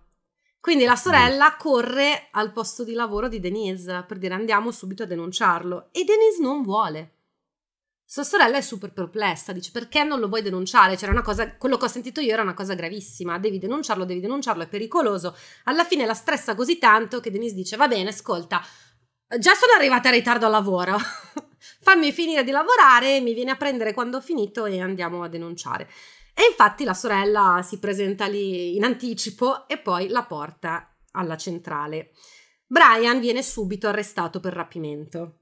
Quindi la sorella corre al posto di lavoro di Denise per dire andiamo subito a denunciarlo e Denise non vuole. Sua sorella è super perplessa, dice perché non lo vuoi denunciare? C'era cioè, una cosa, quello che ho sentito io era una cosa gravissima, devi denunciarlo, devi denunciarlo, è pericoloso. Alla fine la stressa così tanto che Denise dice va bene, ascolta, già sono arrivata in ritardo al lavoro, fammi finire di lavorare, mi viene a prendere quando ho finito e andiamo a denunciare. E infatti la sorella si presenta lì in anticipo e poi la porta alla centrale. Brian viene subito arrestato per rapimento.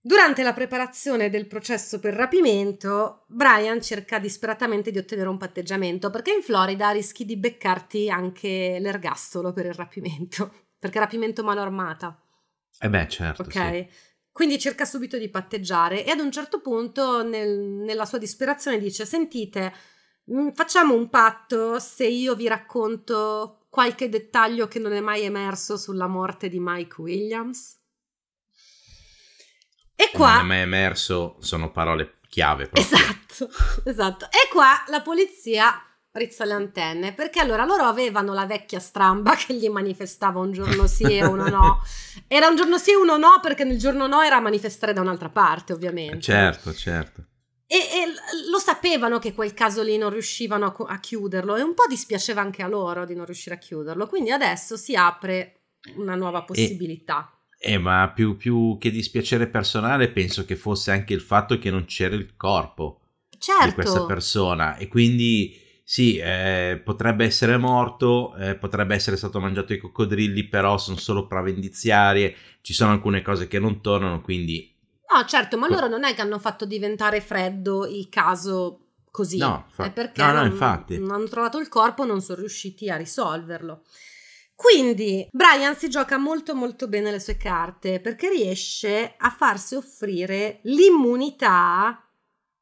Durante la preparazione del processo per rapimento, Brian cerca disperatamente di ottenere un patteggiamento perché in Florida rischi di beccarti anche l'ergastolo per il rapimento, perché rapimento mano armata. Eh beh, certo. Ok, sì. Quindi cerca subito di patteggiare e ad un certo punto nel, nella sua disperazione dice sentite, mm, facciamo un patto se io vi racconto qualche dettaglio che non è mai emerso sulla morte di Mike Williams. E qua... Non è mai emerso, sono parole chiave proprio. Esatto, esatto. E qua la polizia Rizza le antenne, perché allora loro avevano la vecchia stramba che gli manifestava un giorno sì e uno no. Era un giorno sì e uno no, perché nel giorno no era manifestare da un'altra parte, ovviamente. Certo, certo. E, e lo sapevano che quel caso lì non riuscivano a, a chiuderlo e un po' dispiaceva anche a loro di non riuscire a chiuderlo, quindi adesso si apre una nuova possibilità. E... Eh, ma più, più, che dispiacere personale, penso che fosse anche il fatto che non c'era il corpo certo. di questa certo. persona. E quindi sì, eh, potrebbe essere morto, eh, potrebbe essere stato mangiato i coccodrilli, però sono solo pravendiziarie, ci sono alcune cose che non tornano, quindi... No, certo, ma loro non è che hanno fatto diventare freddo il caso così. No, fa... è perché no, no, non, infatti. non hanno trovato il corpo, non sono riusciti a risolverlo. Quindi Brian si gioca molto molto bene le sue carte perché riesce a farsi offrire l'immunità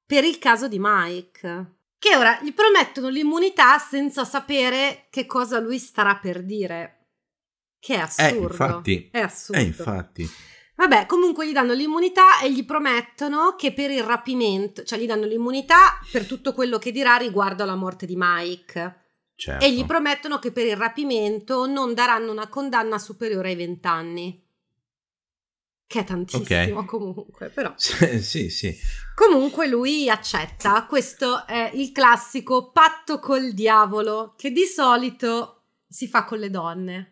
per il caso di Mike che ora gli promettono l'immunità senza sapere che cosa lui starà per dire. Che è eh, assurdo. Eh, infatti. È eh, assurdo. Eh, infatti. Vabbè, comunque gli danno l'immunità e gli promettono che per il rapimento, cioè gli danno l'immunità per tutto quello che dirà riguardo alla morte di Mike. Certo. E gli certo. promettono che per il rapimento non daranno una condanna superiore ai 20 anni che è tantissimo okay. comunque, però. sì, sì. Comunque lui accetta. Questo è il classico patto col diavolo che di solito si fa con le donne.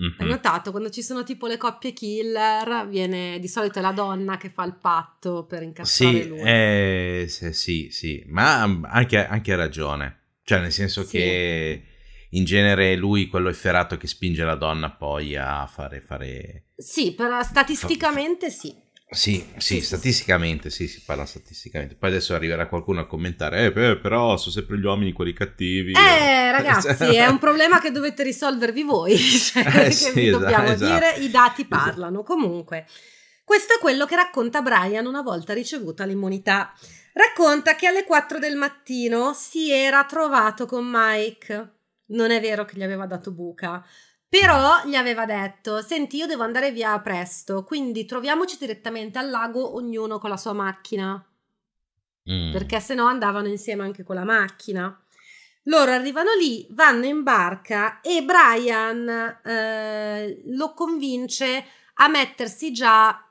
Mm-hmm. Hai mhm. notato quando ci sono tipo le coppie killer, viene di solito è la donna che fa il patto per incastrare sì, lui. Eh, sì, sì, sì, ma anche, anche ragione. Cioè, nel senso sì. che in genere lui quello efferato che spinge la donna poi a fare... fare... Sì, però statisticamente fa... sì. Sì, sì, statisticamente, sì, si parla statisticamente. Poi adesso arriverà qualcuno a commentare, eh, però sono sempre gli uomini quelli cattivi. Eh, eh. ragazzi, è un problema che dovete risolvervi voi, cioè, eh, sì, esatto, dobbiamo esatto. dire, i dati parlano. Esatto. Comunque, questo è quello che racconta Brian una volta ricevuta l'immunità. Racconta che alle 4 del mattino si era trovato con Mike non è vero che gli aveva dato buca. Però gli aveva detto: Senti, io devo andare via presto, quindi troviamoci direttamente al lago, ognuno con la sua macchina. Mm. Perché se no andavano insieme anche con la macchina. Loro arrivano lì, vanno in barca e Brian eh, lo convince a mettersi già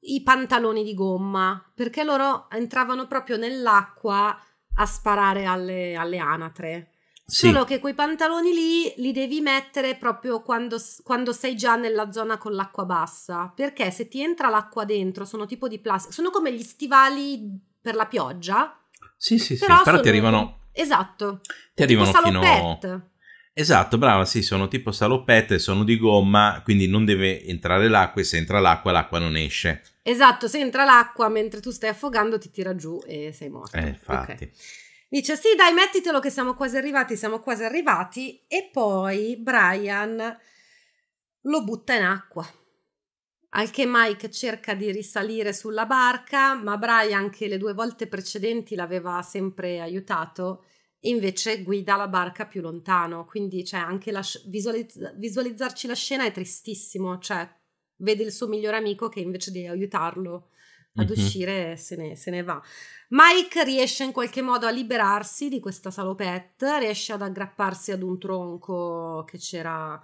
i pantaloni di gomma perché loro entravano proprio nell'acqua a sparare alle, alle anatre. Solo che quei pantaloni lì li devi mettere proprio quando, quando, sei già nella zona con l'acqua bassa, perché se ti entra l'acqua dentro sono tipo di plastica, sono come gli stivali per la pioggia. Sì, sì, però, sì, però ti arrivano... Esatto. Ti arrivano fino... Pet. Esatto, brava, sì, sono tipo salopette, sono di gomma, quindi non deve entrare l'acqua e se entra l'acqua l'acqua non esce. Esatto, se entra l'acqua mentre tu stai affogando ti tira giù e sei morto. Eh, infatti. Okay. Dice sì dai mettitelo che siamo quasi arrivati, siamo quasi arrivati e poi Brian lo butta in acqua. Al che Mike cerca di risalire sulla barca, ma Brian che le due volte precedenti l'aveva sempre aiutato, invece guida la barca più lontano, quindi cioè, anche la, visualizz visualizzarci la scena è tristissimo, cioè vede il suo migliore amico che invece di aiutarlo ad mm-hmm. uscire e se ne, se ne va. Mike riesce in qualche modo a liberarsi di questa salopette, riesce ad aggrapparsi ad un tronco che c'era,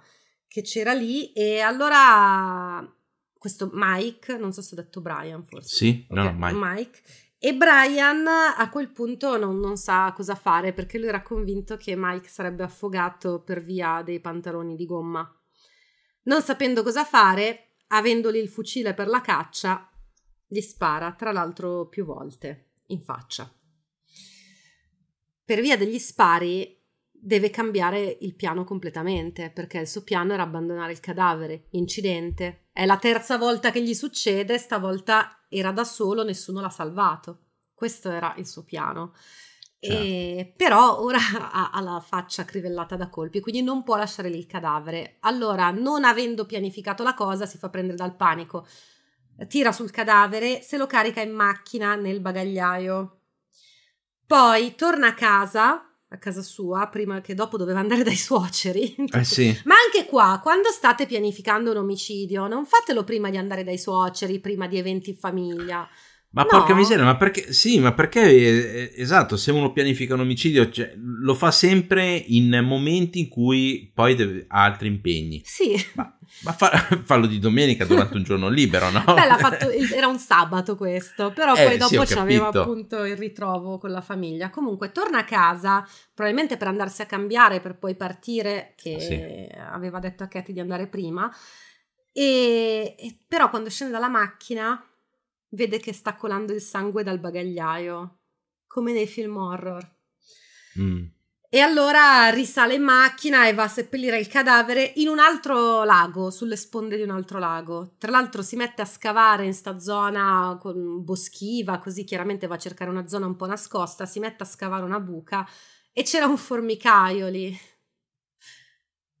che c'era lì e allora questo Mike, non so se ho detto Brian forse. Sì, no, okay, no, Mike. Mike. E Brian a quel punto non, non, sa cosa fare perché lui era convinto che Mike sarebbe affogato per via dei pantaloni di gomma. Non sapendo cosa fare, avendoli il fucile per la caccia, gli spara, tra l'altro, più volte in faccia. Per via degli spari deve cambiare il piano completamente, perché il suo piano era abbandonare il cadavere, incidente. È la terza volta che gli succede, stavolta era da solo, nessuno l'ha salvato. Questo era il suo piano. E, certo. però ora ha, ha, la faccia crivellata da colpi, quindi non può lasciare lì il cadavere. Allora, non avendo pianificato la cosa, si fa prendere dal panico tira sul cadavere, se lo carica in macchina nel bagagliaio. Poi torna a casa, a casa sua, prima che dopo doveva andare dai suoceri. Eh sì. Ma anche qua, quando state pianificando un omicidio, non fatelo prima di andare dai suoceri, prima di eventi in famiglia. Ma no. porca miseria, ma perché? Sì, ma perché? Eh, eh, esatto, se uno pianifica un omicidio cioè, lo fa sempre in momenti in cui poi deve, ha altri impegni. Sì. Ma, ma fa, fallo di domenica durante un giorno libero, no? Beh, fatto, era un sabato questo, però eh, poi dopo sì, c'aveva appunto il ritrovo con la famiglia. Comunque torna a casa, probabilmente per andarsi a cambiare, per poi partire, che ah, sì. aveva detto a Katie di andare prima. E, e però quando scende dalla macchina vede che sta colando il sangue dal bagagliaio, come nei film horror. Mm. E allora risale in macchina e va a seppellire il cadavere in un altro lago, sulle sponde di un altro lago. Tra l'altro si mette a scavare in sta zona boschiva, così chiaramente va a cercare una zona un po' nascosta, si mette a scavare una buca e c'era un formicaio lì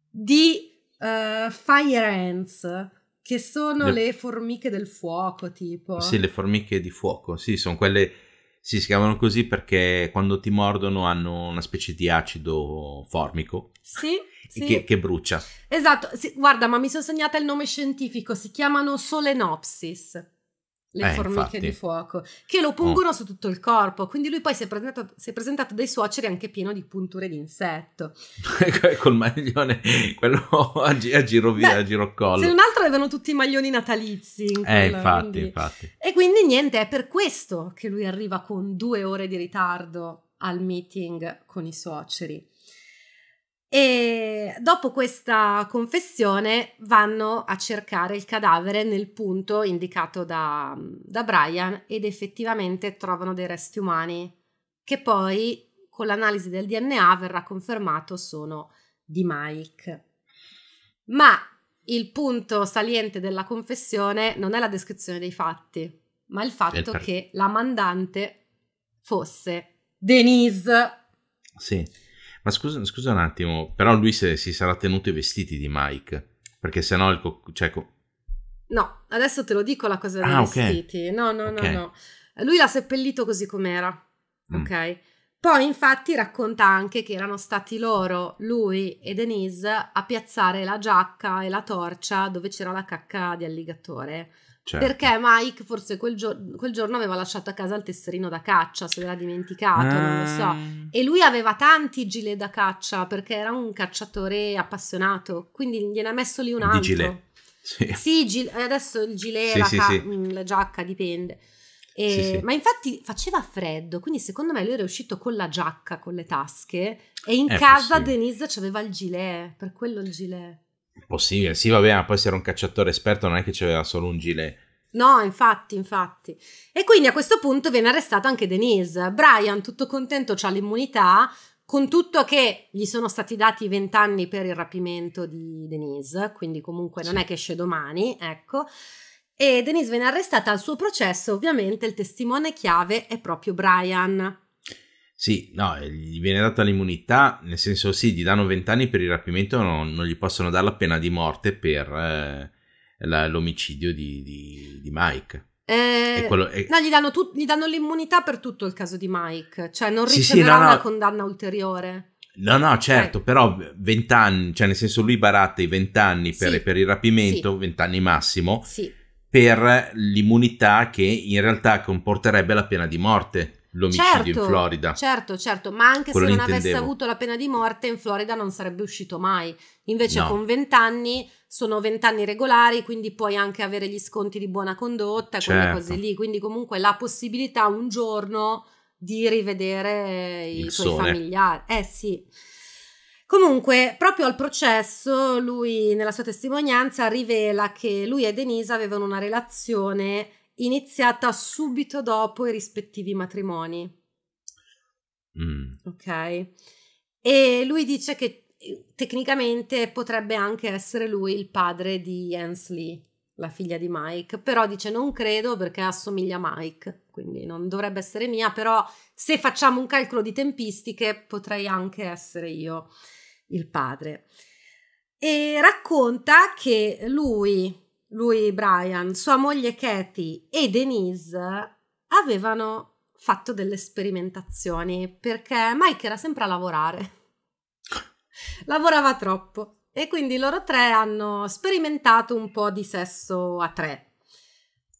di uh, Fire Ants che sono le... le formiche del fuoco, tipo. Sì, le formiche di fuoco, sì, sono quelle... Sì, si chiamano così perché quando ti mordono hanno una specie di acido formico. Sì, sì. Che, che, brucia. Esatto, sì, guarda, ma mi sono segnata il nome scientifico, si chiamano Solenopsis le eh, formiche infatti. di fuoco, che lo pungono oh. su tutto il corpo. Quindi lui poi si è presentato, si è presentato dai suoceri anche pieno di punture di insetto. Col maglione, quello a, gi- a giro via, Beh, a giro collo. Se non altro avevano tutti i maglioni natalizi. In quello, eh, infatti, quindi. infatti. E quindi niente, è per questo che lui arriva con due ore di ritardo al meeting con i suoceri. E dopo questa confessione vanno a cercare il cadavere nel punto indicato da, da Brian ed effettivamente trovano dei resti umani che poi con l'analisi del DNA verrà confermato sono di Mike. Ma il punto saliente della confessione non è la descrizione dei fatti, ma il fatto che la mandante fosse Denise. Sì. Ma scusa, scusa un attimo, però lui se, si sarà tenuto i vestiti di Mike, perché sennò il... Co- cioè, co- no, adesso te lo dico la cosa dei ah, vestiti. No, no, okay. no, no. Lui l'ha seppellito così com'era, mm. ok? Poi infatti racconta anche che erano stati loro, lui e Denise, a piazzare la giacca e la torcia dove c'era la cacca di alligatore Certo. Perché Mike forse quel, gio- quel, giorno aveva lasciato a casa il tesserino da caccia, se l'era dimenticato, ah. non lo so. Ah. E lui aveva tanti gilet da caccia perché era un cacciatore appassionato, quindi gliene ha messo lì un altro. Di gilet. Sì, sì gil- eh, adesso il gilet, sì, la, sì, ca- mm, la, giacca, dipende. E, ma infatti faceva freddo, quindi secondo me lui era uscito con la giacca, con le tasche, e in È casa possibile. Denise aveva il gilet, per quello il gilet. Possibile, sì, vabbè, ma poi se era un cacciatore esperto non è che c'aveva solo un gilet. No, infatti, infatti. E quindi a questo punto viene arrestata anche Denise. Brian, tutto contento, ha l'immunità, con tutto che gli sono stati dati vent'anni per il rapimento di Denise, quindi comunque non sì. è che esce domani, ecco. E Denise viene arrestata al suo processo, ovviamente il testimone chiave è proprio Brian. Sì, no, eh, gli viene data l'immunità, nel senso sì, gli danno 20 anni per il rapimento, non, non gli possono dare la pena di morte per eh, la, l'omicidio di, di, di Mike. Eh, quello, eh. No, gli danno, tu, gli danno, l'immunità per tutto il caso di Mike, cioè non riceverà sì, sì, no, una no. condanna ulteriore. No, no, certo, eh. però 20 cioè nel senso lui baratta i 20 anni per, sì, per il rapimento, 20 anni massimo, per l'immunità che in realtà comporterebbe la pena di morte l'omicidio certo, in Florida. Certo, certo, ma anche Quello se non avesse avuto la pena di morte in Florida non sarebbe uscito mai. Invece no. con 20 anni sono 20 anni regolari, quindi puoi anche avere gli sconti di buona condotta, certo. quelle cose certo. lì, quindi comunque la possibilità un giorno di rivedere Il i sole. familiari. Eh sì. Comunque, proprio al processo, lui nella sua testimonianza rivela che lui e Denise avevano una relazione iniziata subito dopo i rispettivi matrimoni. Mm. Ok? E lui dice che eh, tecnicamente potrebbe anche essere lui il padre di Ansley, la figlia di Mike, però dice non credo perché assomiglia a Mike, quindi non dovrebbe essere mia, però se facciamo un calcolo di tempistiche potrei anche essere io il padre. E racconta che lui lui Brian, sua moglie Katie e Denise avevano fatto delle sperimentazioni perché Mike era sempre a lavorare. Lavorava troppo e quindi loro tre hanno sperimentato un po' di sesso a tre.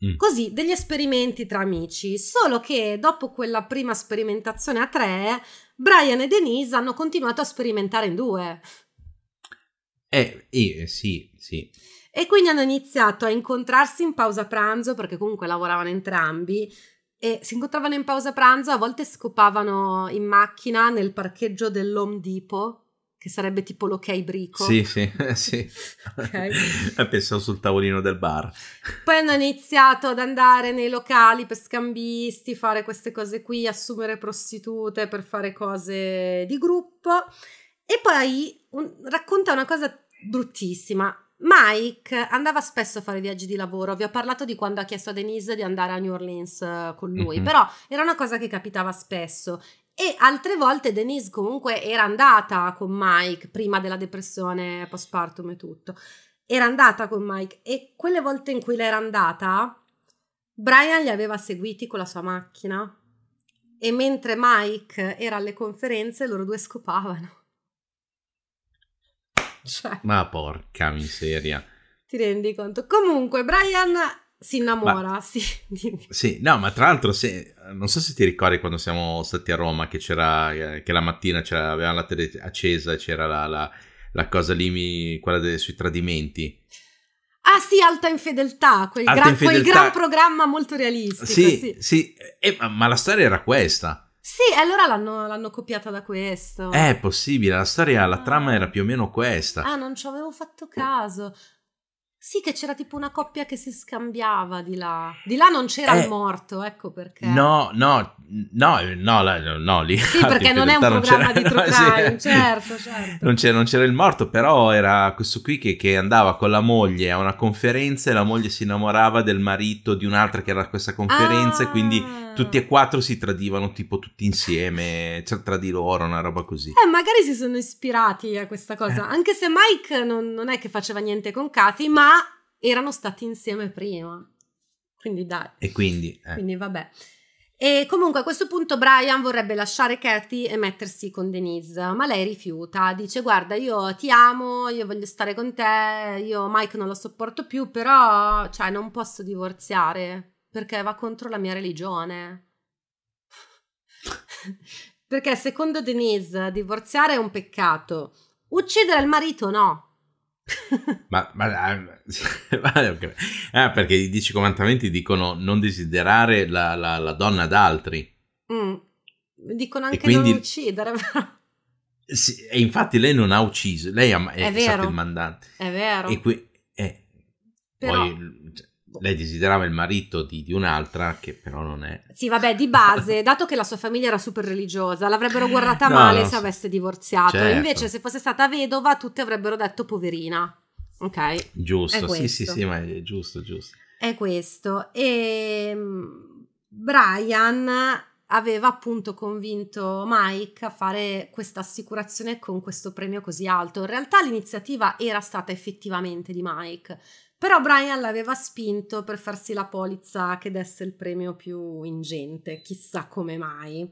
Mm. Così, degli esperimenti tra amici, solo che dopo quella prima sperimentazione a tre, Brian e Denise hanno continuato a sperimentare in due. Eh, eh sì, sì. E quindi hanno iniziato a incontrarsi in pausa pranzo, perché comunque lavoravano entrambi, e si incontravano in pausa pranzo, a volte scopavano in macchina nel parcheggio dell'Home Depot, che sarebbe tipo l'ok brico. Sì, sì, sì. okay. Pensavo sul tavolino del bar. Poi hanno iniziato ad andare nei locali per scambisti, fare queste cose qui, assumere prostitute per fare cose di gruppo. E poi un, racconta una cosa bruttissima. Mike andava spesso a fare viaggi di lavoro, vi ho parlato di quando ha chiesto a Denise di andare a New Orleans eh, con lui, mm-hmm. però era una cosa che capitava spesso e altre volte Denise comunque era andata con Mike prima della depressione postpartum e tutto. Era andata con Mike e quelle volte in cui l'era andata, Brian li aveva seguiti con la sua macchina e mentre Mike era alle conferenze loro due scopavano cioè. Ma porca miseria. Ti rendi conto? Comunque, Brian si innamora, ma, sì. sì. no, ma tra l'altro, se, non so se ti ricordi quando siamo stati a Roma, che c'era, eh, che la mattina c'era, avevamo la tele accesa, e c'era la, la, la cosa lì, quella de, sui tradimenti. Ah sì, Alta Infedeltà, quel, alta gran, infedeltà. quel gran programma molto realistico. Sì, sì, sì. Eh, ma, ma la storia era questa sì, allora l'hanno, l'hanno, copiata da questo. È possibile, la storia, ah. la trama era più o meno questa. Ah, non ci avevo fatto caso. Sì, che c'era tipo una coppia che si scambiava di là. Di là non c'era eh, il morto, ecco perché. No, no, no, eh, no, no, no lì. Sì, perché non è un programma di true crime, sì. certo, certo. Non c'era, non c'era, il morto, però era questo qui che, che, andava con la moglie a una conferenza e la moglie si innamorava del marito di un'altra che era a questa conferenza ah. e quindi ah. Tutti e quattro si tradivano tipo tutti insieme, cioè, tra di loro, una roba così. Eh, magari si sono ispirati a questa cosa, eh. anche se Mike non, non, è che faceva niente con Kathy, ma erano stati insieme prima. Quindi dai. E quindi... Eh. Quindi vabbè. E comunque a questo punto Brian vorrebbe lasciare Kathy e mettersi con Denise, ma lei rifiuta, dice guarda io ti amo, io voglio stare con te, io Mike non lo sopporto più, però cioè non posso divorziare perché va contro la mia religione. perché secondo Denise divorziare è un peccato, uccidere il marito no. ma, ma, ma ah, perché i dieci comandamenti dicono non desiderare la, la, la donna ad altri. Mm. Dicono anche quindi, non uccidere. Sì, e infatti lei non ha ucciso, lei è, è, è stato il mandante. È vero. E qui, eh, Però... poi lei desiderava il marito di, di, un'altra che però non è. Sì, vabbè, di base, dato che la sua famiglia era super religiosa, l'avrebbero guardata no, male no, se avesse divorziato. Certo. Invece, se fosse stata vedova, tutte avrebbero detto poverina. Ok. Giusto, sì, sì, sì, ma è giusto, giusto. È questo. E ehm, Brian aveva appunto convinto Mike a fare questa assicurazione con questo premio così alto. In realtà l'iniziativa era stata effettivamente di Mike, però Brian l'aveva spinto per farsi la polizza che desse il premio più ingente, chissà come mai.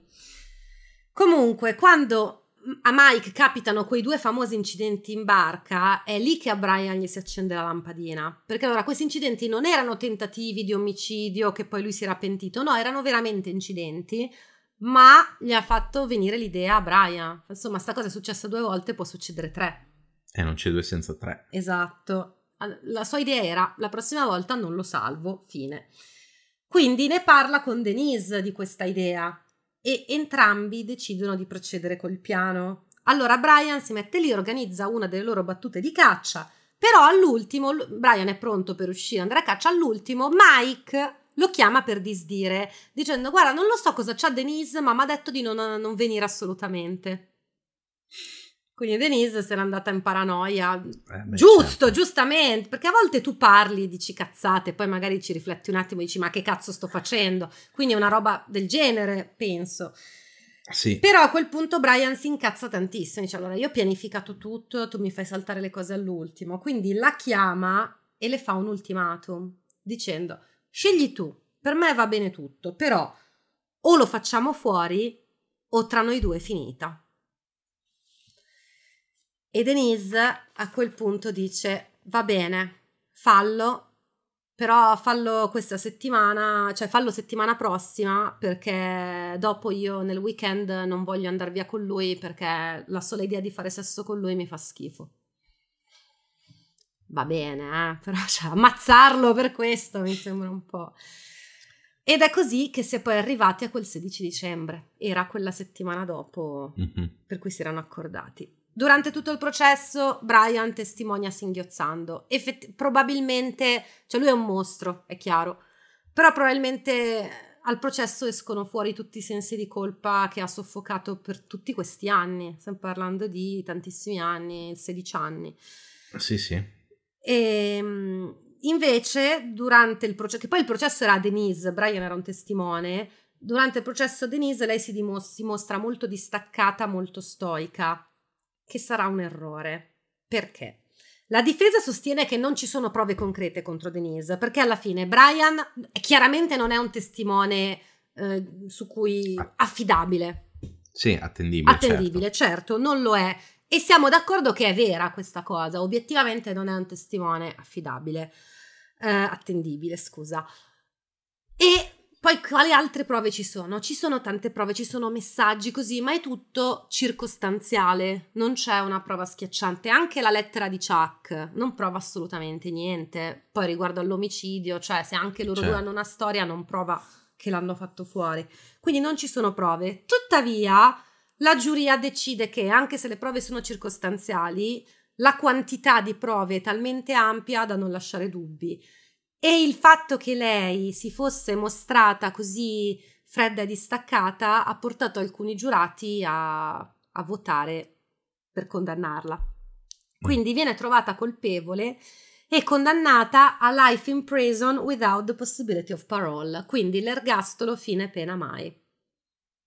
Comunque, quando a Mike capitano quei due famosi incidenti in barca, è lì che a Brian gli si accende la lampadina. Perché allora questi incidenti non erano tentativi di omicidio che poi lui si era pentito, no, erano veramente incidenti, ma gli ha fatto venire l'idea a Brian. Insomma, sta cosa è successa due volte, può succedere tre. E eh, non c'è due senza tre. Esatto la sua idea era la prossima volta non lo salvo, fine. Quindi ne parla con Denise di questa idea e entrambi decidono di procedere col piano. Allora Brian si mette lì, organizza una delle loro battute di caccia, però all'ultimo, Brian è pronto per uscire, andare a caccia, all'ultimo Mike lo chiama per disdire, dicendo guarda non lo so cosa c'ha Denise, ma mi ha detto di non, non venire assolutamente. Quindi Denise se n'è andata in paranoia. Eh, certo. Giusto, certo. giustamente, perché a volte tu parli dici cazzate, poi magari ci rifletti un attimo e dici ma che cazzo sto facendo? Quindi è una roba del genere, penso. Sì. Però a quel punto Brian si incazza tantissimo, dice allora io ho pianificato tutto, tu mi fai saltare le cose all'ultimo, quindi la chiama e le fa un ultimatum dicendo scegli tu, per me va bene tutto, però o lo facciamo fuori o tra noi due è finita. E Denise a quel punto dice: Va bene, fallo, però fallo questa settimana, cioè fallo settimana prossima perché dopo io nel weekend non voglio andare via con lui perché la sola idea di fare sesso con lui mi fa schifo. Va bene, eh? però cioè, ammazzarlo per questo mi sembra un po'. Ed è così che si è poi arrivati a quel 16 dicembre, era quella settimana dopo mm-hmm. per cui si erano accordati. Durante tutto il processo Brian testimonia singhiozzando. Effetti, probabilmente, cioè lui è un mostro, è chiaro, però probabilmente al processo escono fuori tutti i sensi di colpa che ha soffocato per tutti questi anni. Stiamo parlando di tantissimi anni, 16 anni. Sì, sì. E, ehm, invece, durante il processo, che poi il processo era a Denise, Brian era un testimone, durante il processo a Denise lei si, dimostra, si mostra molto distaccata, molto stoica che sarà un errore. Perché? La difesa sostiene che non ci sono prove concrete contro Denise, perché alla fine Brian eh, chiaramente non è un testimone eh, su cui affidabile. Sì, attendibile. Attendibile, certo. certo, non lo è. E siamo d'accordo che è vera questa cosa, obiettivamente non è un testimone affidabile, eh, attendibile, scusa. E poi quali altre prove ci sono? Ci sono tante prove, ci sono messaggi così, ma è tutto circostanziale, non c'è una prova schiacciante. Anche la lettera di Chuck non prova assolutamente niente. Poi riguardo all'omicidio, cioè se anche loro cioè. due hanno una storia, non prova che l'hanno fatto fuori. Quindi non ci sono prove. Tuttavia, la giuria decide che anche se le prove sono circostanziali, la quantità di prove è talmente ampia da non lasciare dubbi. E il fatto che lei si fosse mostrata così fredda e distaccata ha portato alcuni giurati a, a votare per condannarla. Quindi mm. viene trovata colpevole e condannata a life in prison without the possibility of parole, quindi l'ergastolo fine pena mai.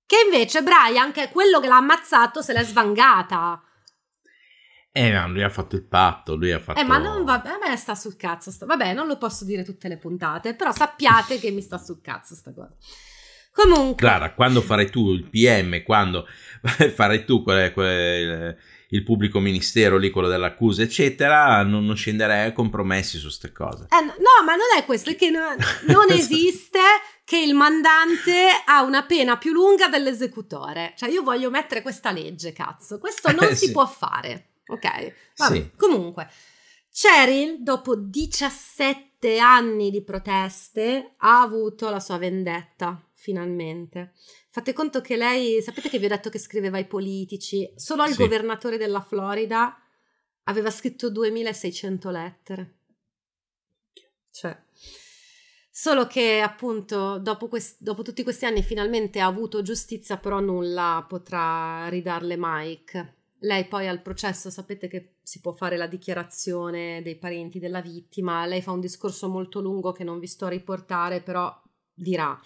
Che invece Brian, che è quello che l'ha ammazzato, se l'è svangata. Eh, ma lui ha fatto il patto, lui ha fatto... Eh, ma non va... a me sta sul cazzo, sta... vabbè, non lo posso dire tutte le puntate, però sappiate che mi sta sul cazzo sta cosa. Comunque... Clara, quando farai tu il PM, quando farai tu quel, quel, il pubblico ministero lì, quello dell'accusa, eccetera, non, non scenderei a compromessi su queste cose. Eh, no, ma non è questo, è che non, non esiste che il mandante ha una pena più lunga dell'esecutore. Cioè, io voglio mettere questa legge, cazzo. Questo eh, non eh, si sì. può fare ok? Vabbè, sì. Comunque, Cheryl, dopo 17 anni di proteste, ha avuto la sua vendetta, finalmente. Fate conto che lei, sapete che vi ho detto che scriveva ai politici, solo al sì. governatore della Florida aveva scritto 2600 lettere. Cioè, solo che appunto dopo, quest- dopo, tutti questi anni finalmente ha avuto giustizia, però nulla potrà ridarle Mike. Lei poi al processo, sapete che si può fare la dichiarazione dei parenti della vittima, lei fa un discorso molto lungo che non vi sto a riportare, però dirà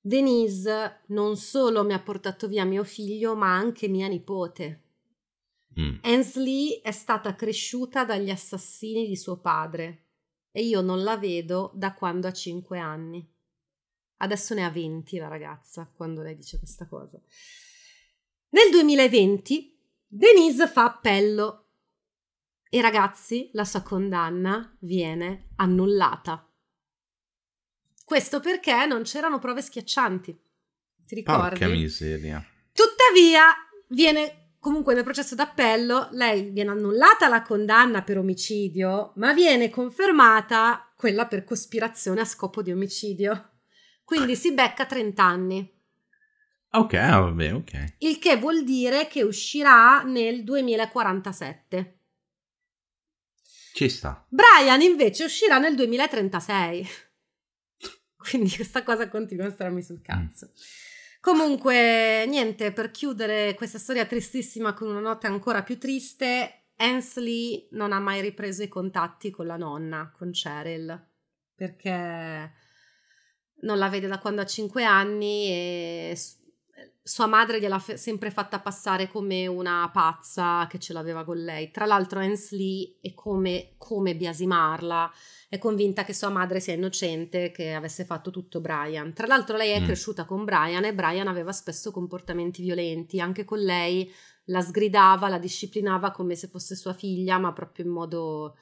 Denise non solo mi ha portato via mio figlio, ma anche mia nipote. Mm. Hensley è stata cresciuta dagli assassini di suo padre e io non la vedo da quando ha 5 anni. Adesso ne ha 20 la ragazza quando lei dice questa cosa. Nel 2020 Denise fa appello e ragazzi, la sua condanna viene annullata. Questo perché non c'erano prove schiaccianti. Ti ricordi? Porca miseria. Tuttavia, viene comunque nel processo d'appello, lei viene annullata la condanna per omicidio, ma viene confermata quella per cospirazione a scopo di omicidio. Quindi si becca 30 anni. Ok, ah, vabbè, ok. Il che vuol dire che uscirà nel 2047. Ci sta. Brian invece uscirà nel 2036. Quindi questa cosa continua a starmi sul mm. cazzo. Mm. Comunque, niente, per chiudere questa storia tristissima con una nota ancora più triste, Ansley non ha mai ripreso i contatti con la nonna, con Cheryl, perché non la vede da quando ha 5 anni e sua madre gliel'ha f- sempre fatta passare come una pazza che ce l'aveva con lei. Tra l'altro, Hans Lee è come, come biasimarla, è convinta che sua madre sia innocente, che avesse fatto tutto Brian. Tra l'altro, lei è mm. cresciuta con Brian e Brian aveva spesso comportamenti violenti, anche con lei la sgridava, la disciplinava come se fosse sua figlia, ma proprio in modo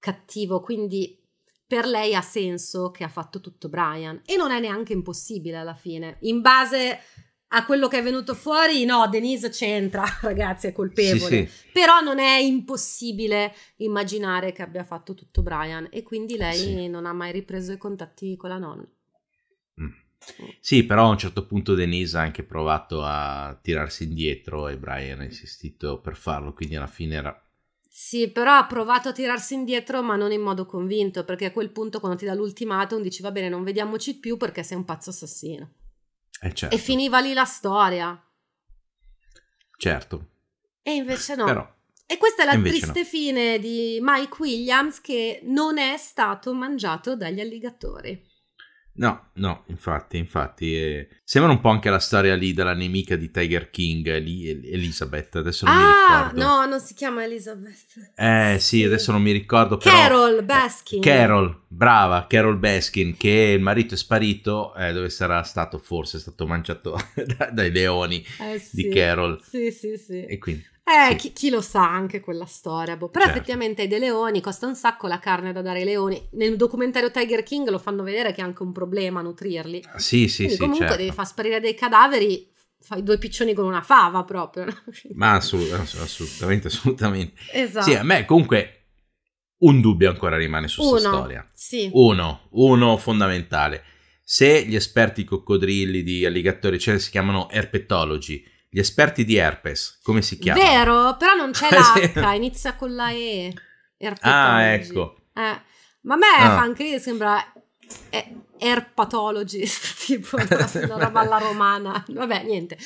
cattivo. Quindi per lei ha senso che ha fatto tutto Brian e non è neanche impossibile alla fine. In base a quello che è venuto fuori, no, Denise c'entra, ragazzi, è colpevole. Sì, sì. Però non è impossibile immaginare che abbia fatto tutto Brian e quindi lei sì. non ha mai ripreso i contatti con la nonna. Mm. Sì, però a un certo punto Denise ha anche provato a tirarsi indietro e Brian ha insistito per farlo, quindi alla fine era... Sì, però ha provato a tirarsi indietro, ma non in modo convinto, perché a quel punto quando ti dà l'ultimatum dici va bene, non vediamoci più perché sei un pazzo assassino. Eh certo. E finiva lì la storia. Certo. E invece no. Però, e questa è la triste no. fine di Mike Williams che non è stato mangiato dagli alligatori. No, no, infatti, infatti. Eh, sembra un po' anche la storia lì della nemica di Tiger King, El- Elizabeth, adesso non ah, mi ricordo. Ah, no, non si chiama Elizabeth. Eh sì, sì. adesso non mi ricordo però... Carol Baskin. Eh, Carol, brava, Carol Baskin, che il marito è sparito, eh, dove sarà stato forse, è stato mangiato da, dai leoni eh, sì, di Carol. Sì, sì, sì. E quindi... Eh, chi, chi, lo sa anche quella storia, boh. Però certo. effettivamente dei leoni costa un sacco la carne da dare ai leoni. Nel documentario Tiger King lo fanno vedere che è anche un problema nutrirli. Ah, sì, sì, Quindi sì. Comunque certo. devi far sparire dei cadaveri, fai due piccioni con una fava proprio. Ma assolutamente, assolutamente, assolutamente. Esatto. Sì, a me comunque un dubbio ancora rimane su questa storia. Sì. Uno, uno fondamentale. Se gli esperti coccodrilli di alligatori celi cioè si chiamano erpetologi, gli esperti di herpes, come si chiama? Vero, però non c'è l'H, ah, inizia con la E. Ah, ecco. Eh. Ma a me ah. fa anche lì sembra eh, herpatologist, tipo una roba alla romana. Vabbè, niente.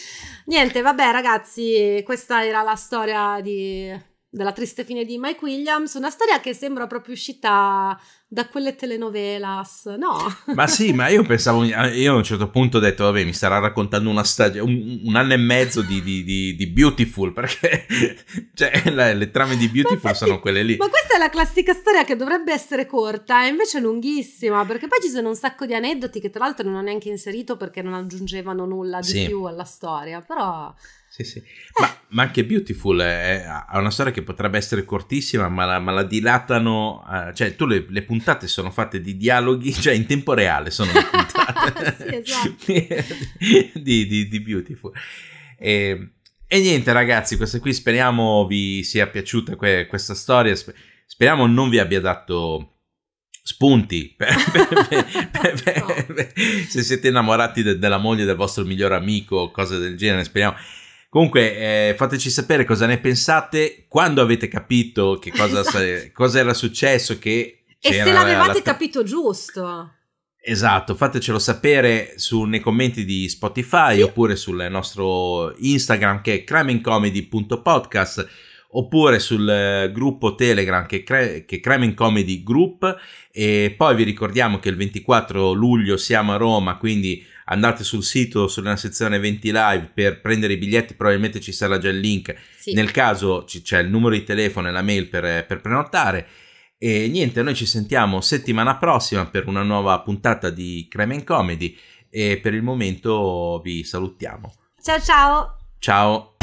Niente, vabbè ragazzi, questa era la storia di, della triste fine di Mike Williams, una storia che sembra proprio uscita da quelle telenovelas, no. Ma sì, ma io pensavo, io a un certo punto ho detto, vabbè, mi starà raccontando una stagione, un, un, anno e mezzo di, di, di, di Beautiful, perché cioè, la, le trame di Beautiful infatti, sono quelle lì. Ma questa è la classica storia che dovrebbe essere corta, e invece lunghissima, perché poi ci sono un sacco di aneddoti che tra l'altro non ho neanche inserito perché non aggiungevano nulla di sì. più alla storia, però sì, sì. Eh. Ma, ma, anche Beautiful è, ha una storia che potrebbe essere cortissima, ma la, ma la dilatano. Uh, cioè, tu le, le, puntate sono fatte di dialoghi, cioè in tempo reale sono le puntate sì, esatto. di, di, di, Beautiful. E, ehm, e, niente, ragazzi, questa qui speriamo vi sia piaciuta que, questa storia. Speriamo non vi abbia dato spunti per, per, per, no. se siete innamorati de, della moglie del vostro migliore amico cose del genere. Speriamo. Comunque, eh, fateci sapere cosa ne pensate, quando avete capito che cosa, esatto. cosa era successo, che... E se l'avevate la... capito giusto. Esatto, fatecelo sapere su, nei commenti di Spotify sì. oppure sul nostro Instagram che è crimeandcomedy.podcast oppure sul eh, gruppo Telegram che, cre- che è Crime Comedy Group e poi vi ricordiamo che il 24 luglio siamo a Roma quindi andate sul sito, sulla sezione 20 live per prendere i biglietti, probabilmente ci sarà già il link, sì. nel caso c- c'è il numero di telefono e la mail per, per prenotare. E niente, noi ci sentiamo settimana prossima per una nuova puntata di Crime Comedy e per il momento vi salutiamo. Ciao ciao! Ciao!